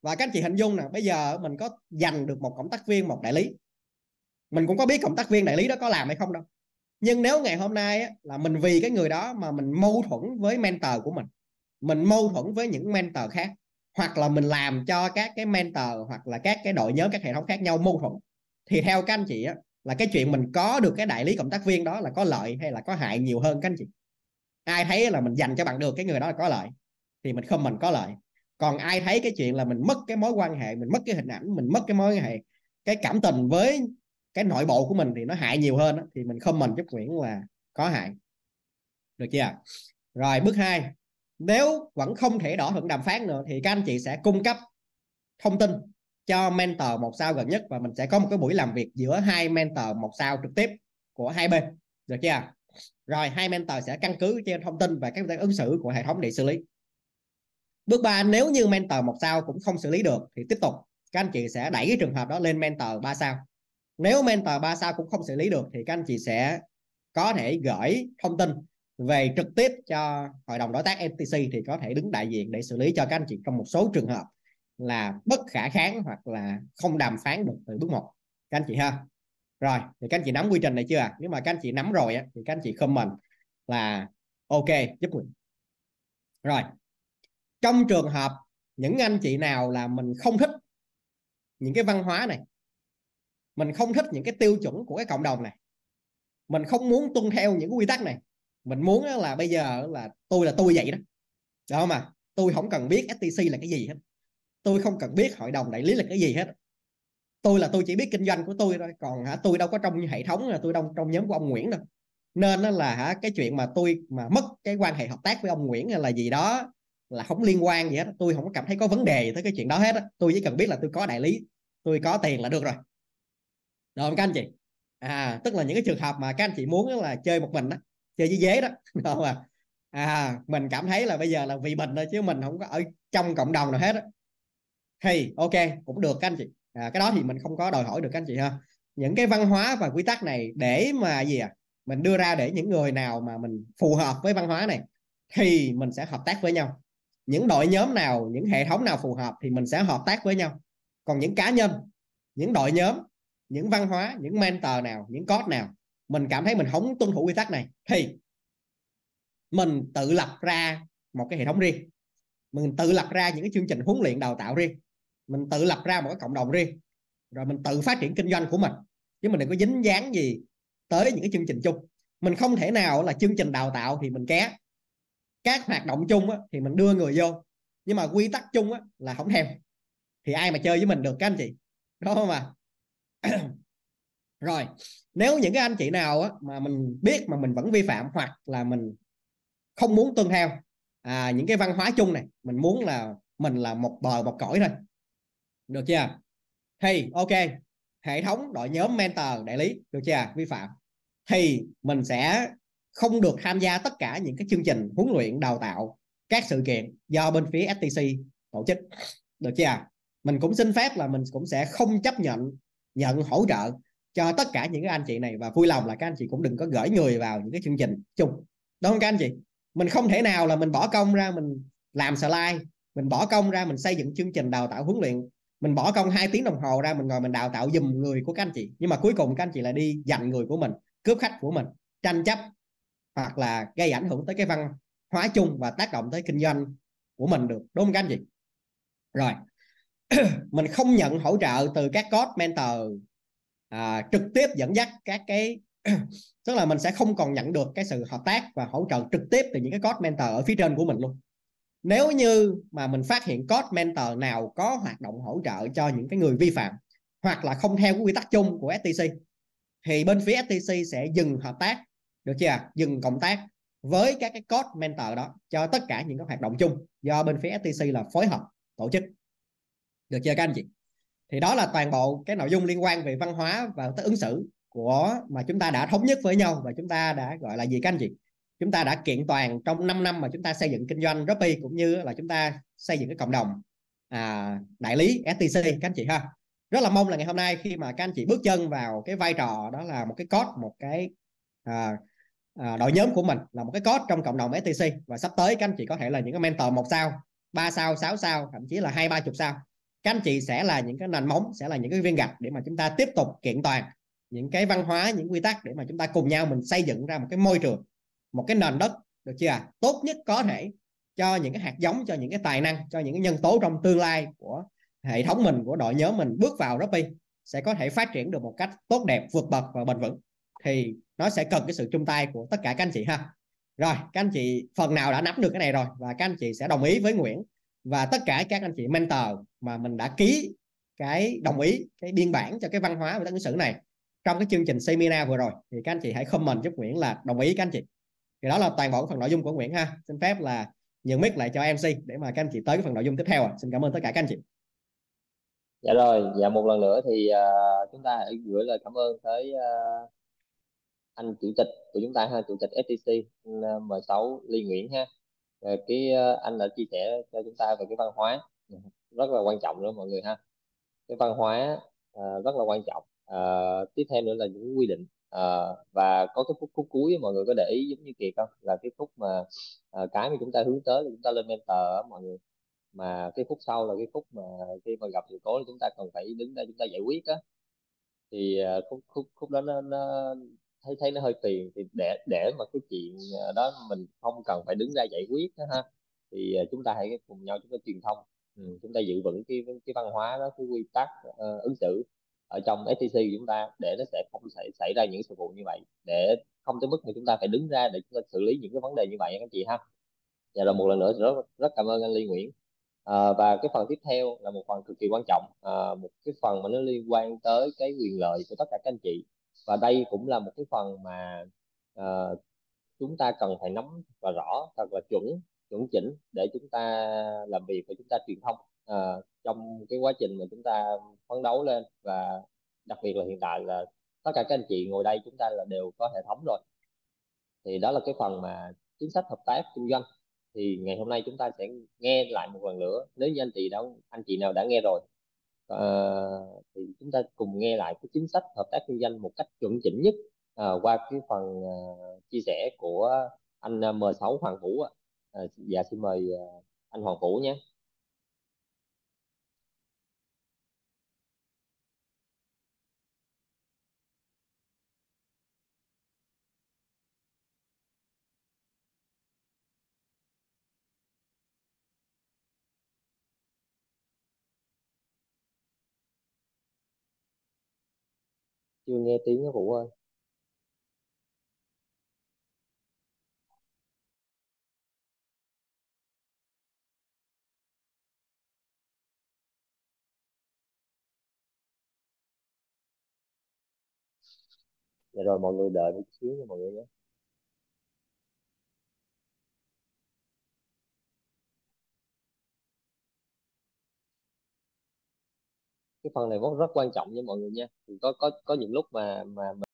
và các anh chị hình dung nè bây giờ mình có dành được một cộng tác viên một đại lý mình cũng có biết cộng tác viên đại lý đó có làm hay không đâu nhưng nếu ngày hôm nay là mình vì cái người đó mà mình mâu thuẫn với mentor của mình mình mâu thuẫn với những mentor khác hoặc là mình làm cho các cái mentor hoặc là các cái đội nhóm các hệ thống khác nhau mâu thuẫn thì theo các anh chị á, là cái chuyện mình có được cái đại lý cộng tác viên đó là có lợi hay là có hại nhiều hơn các anh chị ai thấy là mình dành cho bạn được cái người đó là có lợi thì mình không mình có lợi còn ai thấy cái chuyện là mình mất cái mối quan hệ mình mất cái hình ảnh mình mất cái mối quan hệ cái cảm tình với cái nội bộ của mình thì nó hại nhiều hơn đó. thì mình không mình chấp nguyện là có hại được chưa rồi bước 2 nếu vẫn không thể đỏ thuận đàm phán nữa thì các anh chị sẽ cung cấp thông tin cho mentor một sao gần nhất và mình sẽ có một cái buổi làm việc giữa hai mentor một sao trực tiếp của hai bên được chưa rồi hai mentor sẽ căn cứ trên thông tin và các tương ứng xử của hệ thống để xử lý bước ba nếu như mentor một sao cũng không xử lý được thì tiếp tục các anh chị sẽ đẩy cái trường hợp đó lên mentor 3 sao nếu mentor 3 sao cũng không xử lý được thì các anh chị sẽ có thể gửi thông tin về trực tiếp cho hội đồng đối tác FTC thì có thể đứng đại diện để xử lý cho các anh chị trong một số trường hợp là bất khả kháng hoặc là không đàm phán được từ bước một các anh chị ha rồi thì các anh chị nắm quy trình này chưa ạ à? nếu mà các anh chị nắm rồi thì các anh chị comment là ok giúp mình rồi trong trường hợp những anh chị nào là mình không thích những cái văn hóa này mình không thích những cái tiêu chuẩn của cái cộng đồng này mình không muốn tuân theo những quy tắc này mình muốn là bây giờ là tôi là tôi vậy đó đó mà tôi không cần biết STC là cái gì hết tôi không cần biết hội đồng đại lý là cái gì hết tôi là tôi chỉ biết kinh doanh của tôi thôi còn hả tôi đâu có trong hệ thống là tôi đâu trong nhóm của ông Nguyễn đâu nên đó là hả cái chuyện mà tôi mà mất cái quan hệ hợp tác với ông Nguyễn là gì đó là không liên quan gì hết tôi không có cảm thấy có vấn đề tới cái chuyện đó hết đó tôi chỉ cần biết là tôi có đại lý tôi có tiền là được rồi được không các anh chị à tức là những cái trường hợp mà các anh chị muốn là chơi một mình đó chơi với dế đó được không à? à mình cảm thấy là bây giờ là vì mình thôi chứ mình không có ở trong cộng đồng nào hết á thì ok cũng được các anh chị à, cái đó thì mình không có đòi hỏi được các anh chị ha những cái văn hóa và quy tắc này để mà gì à mình đưa ra để những người nào mà mình phù hợp với văn hóa này thì mình sẽ hợp tác với nhau những đội nhóm nào những hệ thống nào phù hợp thì mình sẽ hợp tác với nhau còn những cá nhân những đội nhóm những văn hóa những mentor nào những code nào mình cảm thấy mình không tuân thủ quy tắc này thì mình tự lập ra một cái hệ thống riêng mình tự lập ra những cái chương trình huấn luyện đào tạo riêng mình tự lập ra một cái cộng đồng riêng rồi mình tự phát triển kinh doanh của mình chứ mình đừng có dính dáng gì tới những cái chương trình chung mình không thể nào là chương trình đào tạo thì mình ké các hoạt động chung á, thì mình đưa người vô nhưng mà quy tắc chung á, là không theo thì ai mà chơi với mình được các anh chị đúng không ạ rồi nếu những cái anh chị nào á, mà mình biết mà mình vẫn vi phạm hoặc là mình không muốn tuân theo à, những cái văn hóa chung này mình muốn là mình là một bờ một cõi thôi được chưa thì ok hệ thống đội nhóm mentor đại lý được chưa vi phạm thì mình sẽ không được tham gia tất cả những cái chương trình huấn luyện đào tạo các sự kiện do bên phía STC tổ chức được chưa mình cũng xin phép là mình cũng sẽ không chấp nhận nhận hỗ trợ cho tất cả những cái anh chị này và vui lòng là các anh chị cũng đừng có gửi người vào những cái chương trình chung đúng không các anh chị mình không thể nào là mình bỏ công ra mình làm slide mình bỏ công ra mình xây dựng chương trình đào tạo huấn luyện mình bỏ công 2 tiếng đồng hồ ra mình ngồi mình đào tạo dùm người của các anh chị nhưng mà cuối cùng các anh chị lại đi giành người của mình cướp khách của mình tranh chấp hoặc là gây ảnh hưởng tới cái văn hóa chung và tác động tới kinh doanh của mình được đúng không các anh chị rồi mình không nhận hỗ trợ từ các coach mentor à, trực tiếp dẫn dắt các cái tức là mình sẽ không còn nhận được cái sự hợp tác và hỗ trợ trực tiếp từ những cái coach mentor ở phía trên của mình luôn nếu như mà mình phát hiện code mentor nào có hoạt động hỗ trợ cho những cái người vi phạm hoặc là không theo quy tắc chung của STC thì bên phía STC sẽ dừng hợp tác được chưa dừng cộng tác với các cái code mentor đó cho tất cả những cái hoạt động chung do bên phía STC là phối hợp tổ chức được chưa các anh chị thì đó là toàn bộ cái nội dung liên quan về văn hóa và ứng xử của mà chúng ta đã thống nhất với nhau và chúng ta đã gọi là gì các anh chị chúng ta đã kiện toàn trong 5 năm mà chúng ta xây dựng kinh doanh Robby cũng như là chúng ta xây dựng cái cộng đồng à, đại lý STC các anh chị ha rất là mong là ngày hôm nay khi mà các anh chị bước chân vào cái vai trò đó là một cái code một cái à, à, đội nhóm của mình là một cái code trong cộng đồng STC và sắp tới các anh chị có thể là những cái mentor một sao ba sao 6 sao thậm chí là hai ba chục sao các anh chị sẽ là những cái nền móng sẽ là những cái viên gạch để mà chúng ta tiếp tục kiện toàn những cái văn hóa những quy tắc để mà chúng ta cùng nhau mình xây dựng ra một cái môi trường một cái nền đất được chưa tốt nhất có thể cho những cái hạt giống cho những cái tài năng cho những cái nhân tố trong tương lai của hệ thống mình của đội nhóm mình bước vào Robby sẽ có thể phát triển được một cách tốt đẹp vượt bậc và bền vững thì nó sẽ cần cái sự chung tay của tất cả các anh chị ha rồi các anh chị phần nào đã nắm được cái này rồi và các anh chị sẽ đồng ý với Nguyễn và tất cả các anh chị mentor mà mình đã ký cái đồng ý cái biên bản cho cái văn hóa và ứng xử này trong cái chương trình seminar vừa rồi thì các anh chị hãy comment giúp Nguyễn là đồng ý các anh chị thì đó là toàn bộ phần nội dung của Nguyễn ha xin phép là nhận mic lại cho MC để mà các anh chị tới cái phần nội dung tiếp theo à. xin cảm ơn tất cả các anh chị dạ rồi dạ một lần nữa thì uh, chúng ta hãy gửi lời cảm ơn tới uh, anh chủ tịch của chúng ta ha chủ tịch FTC M6 Ly Nguyễn ha rồi cái à, anh đã chia sẻ cho chúng ta về cái văn hóa rất là quan trọng nữa mọi người ha cái văn hóa uh, rất là quan trọng uh, tiếp theo nữa là những quy định uh, và có cái khúc khúc cuối mọi người có để ý giống như kiệt không là cái khúc mà uh, cái mà chúng ta hướng tới là chúng ta lên mentor đó, mọi người mà cái khúc sau là cái khúc mà khi mà gặp sự cố là chúng ta cần phải đứng ra chúng ta giải quyết á thì uh, khúc khúc khúc đó nó, nó thấy thấy nó hơi phiền thì để để mà cái chuyện đó mình không cần phải đứng ra giải quyết đó, ha thì uh, chúng ta hãy cùng nhau chúng ta truyền thông ừ, chúng ta giữ vững cái cái văn hóa đó cái quy tắc uh, ứng xử ở trong STC của chúng ta để nó sẽ không xảy xảy ra những sự vụ như vậy để không tới mức mà chúng ta phải đứng ra để chúng ta xử lý những cái vấn đề như vậy anh chị ha và rồi một lần nữa rất rất cảm ơn anh Lê Nguyễn à, và cái phần tiếp theo là một phần cực kỳ quan trọng à, một cái phần mà nó liên quan tới cái quyền lợi của tất cả các anh chị và đây cũng là một cái phần mà à, chúng ta cần phải nắm và rõ thật là chuẩn chuẩn chỉnh để chúng ta làm việc và chúng ta truyền thông uh, trong cái quá trình mà chúng ta phấn đấu lên và đặc biệt là hiện tại là tất cả các anh chị ngồi đây chúng ta là đều có hệ thống rồi thì đó là cái phần mà chính sách hợp tác kinh doanh thì ngày hôm nay chúng ta sẽ nghe lại một lần nữa nếu như anh chị đã anh chị nào đã nghe rồi uh, thì chúng ta cùng nghe lại cái chính sách hợp tác kinh doanh một cách chuẩn chỉnh nhất uh, qua cái phần uh, chia sẻ của anh M6 Hoàng Vũ uh, dạ xin mời uh, anh Hoàng Vũ nhé chưa nghe tiếng nó Vũ ơi dạ rồi mọi người đợi một xíu nha mọi người nhé cái phần này rất, rất quan trọng với mọi người nha có có có những lúc mà mà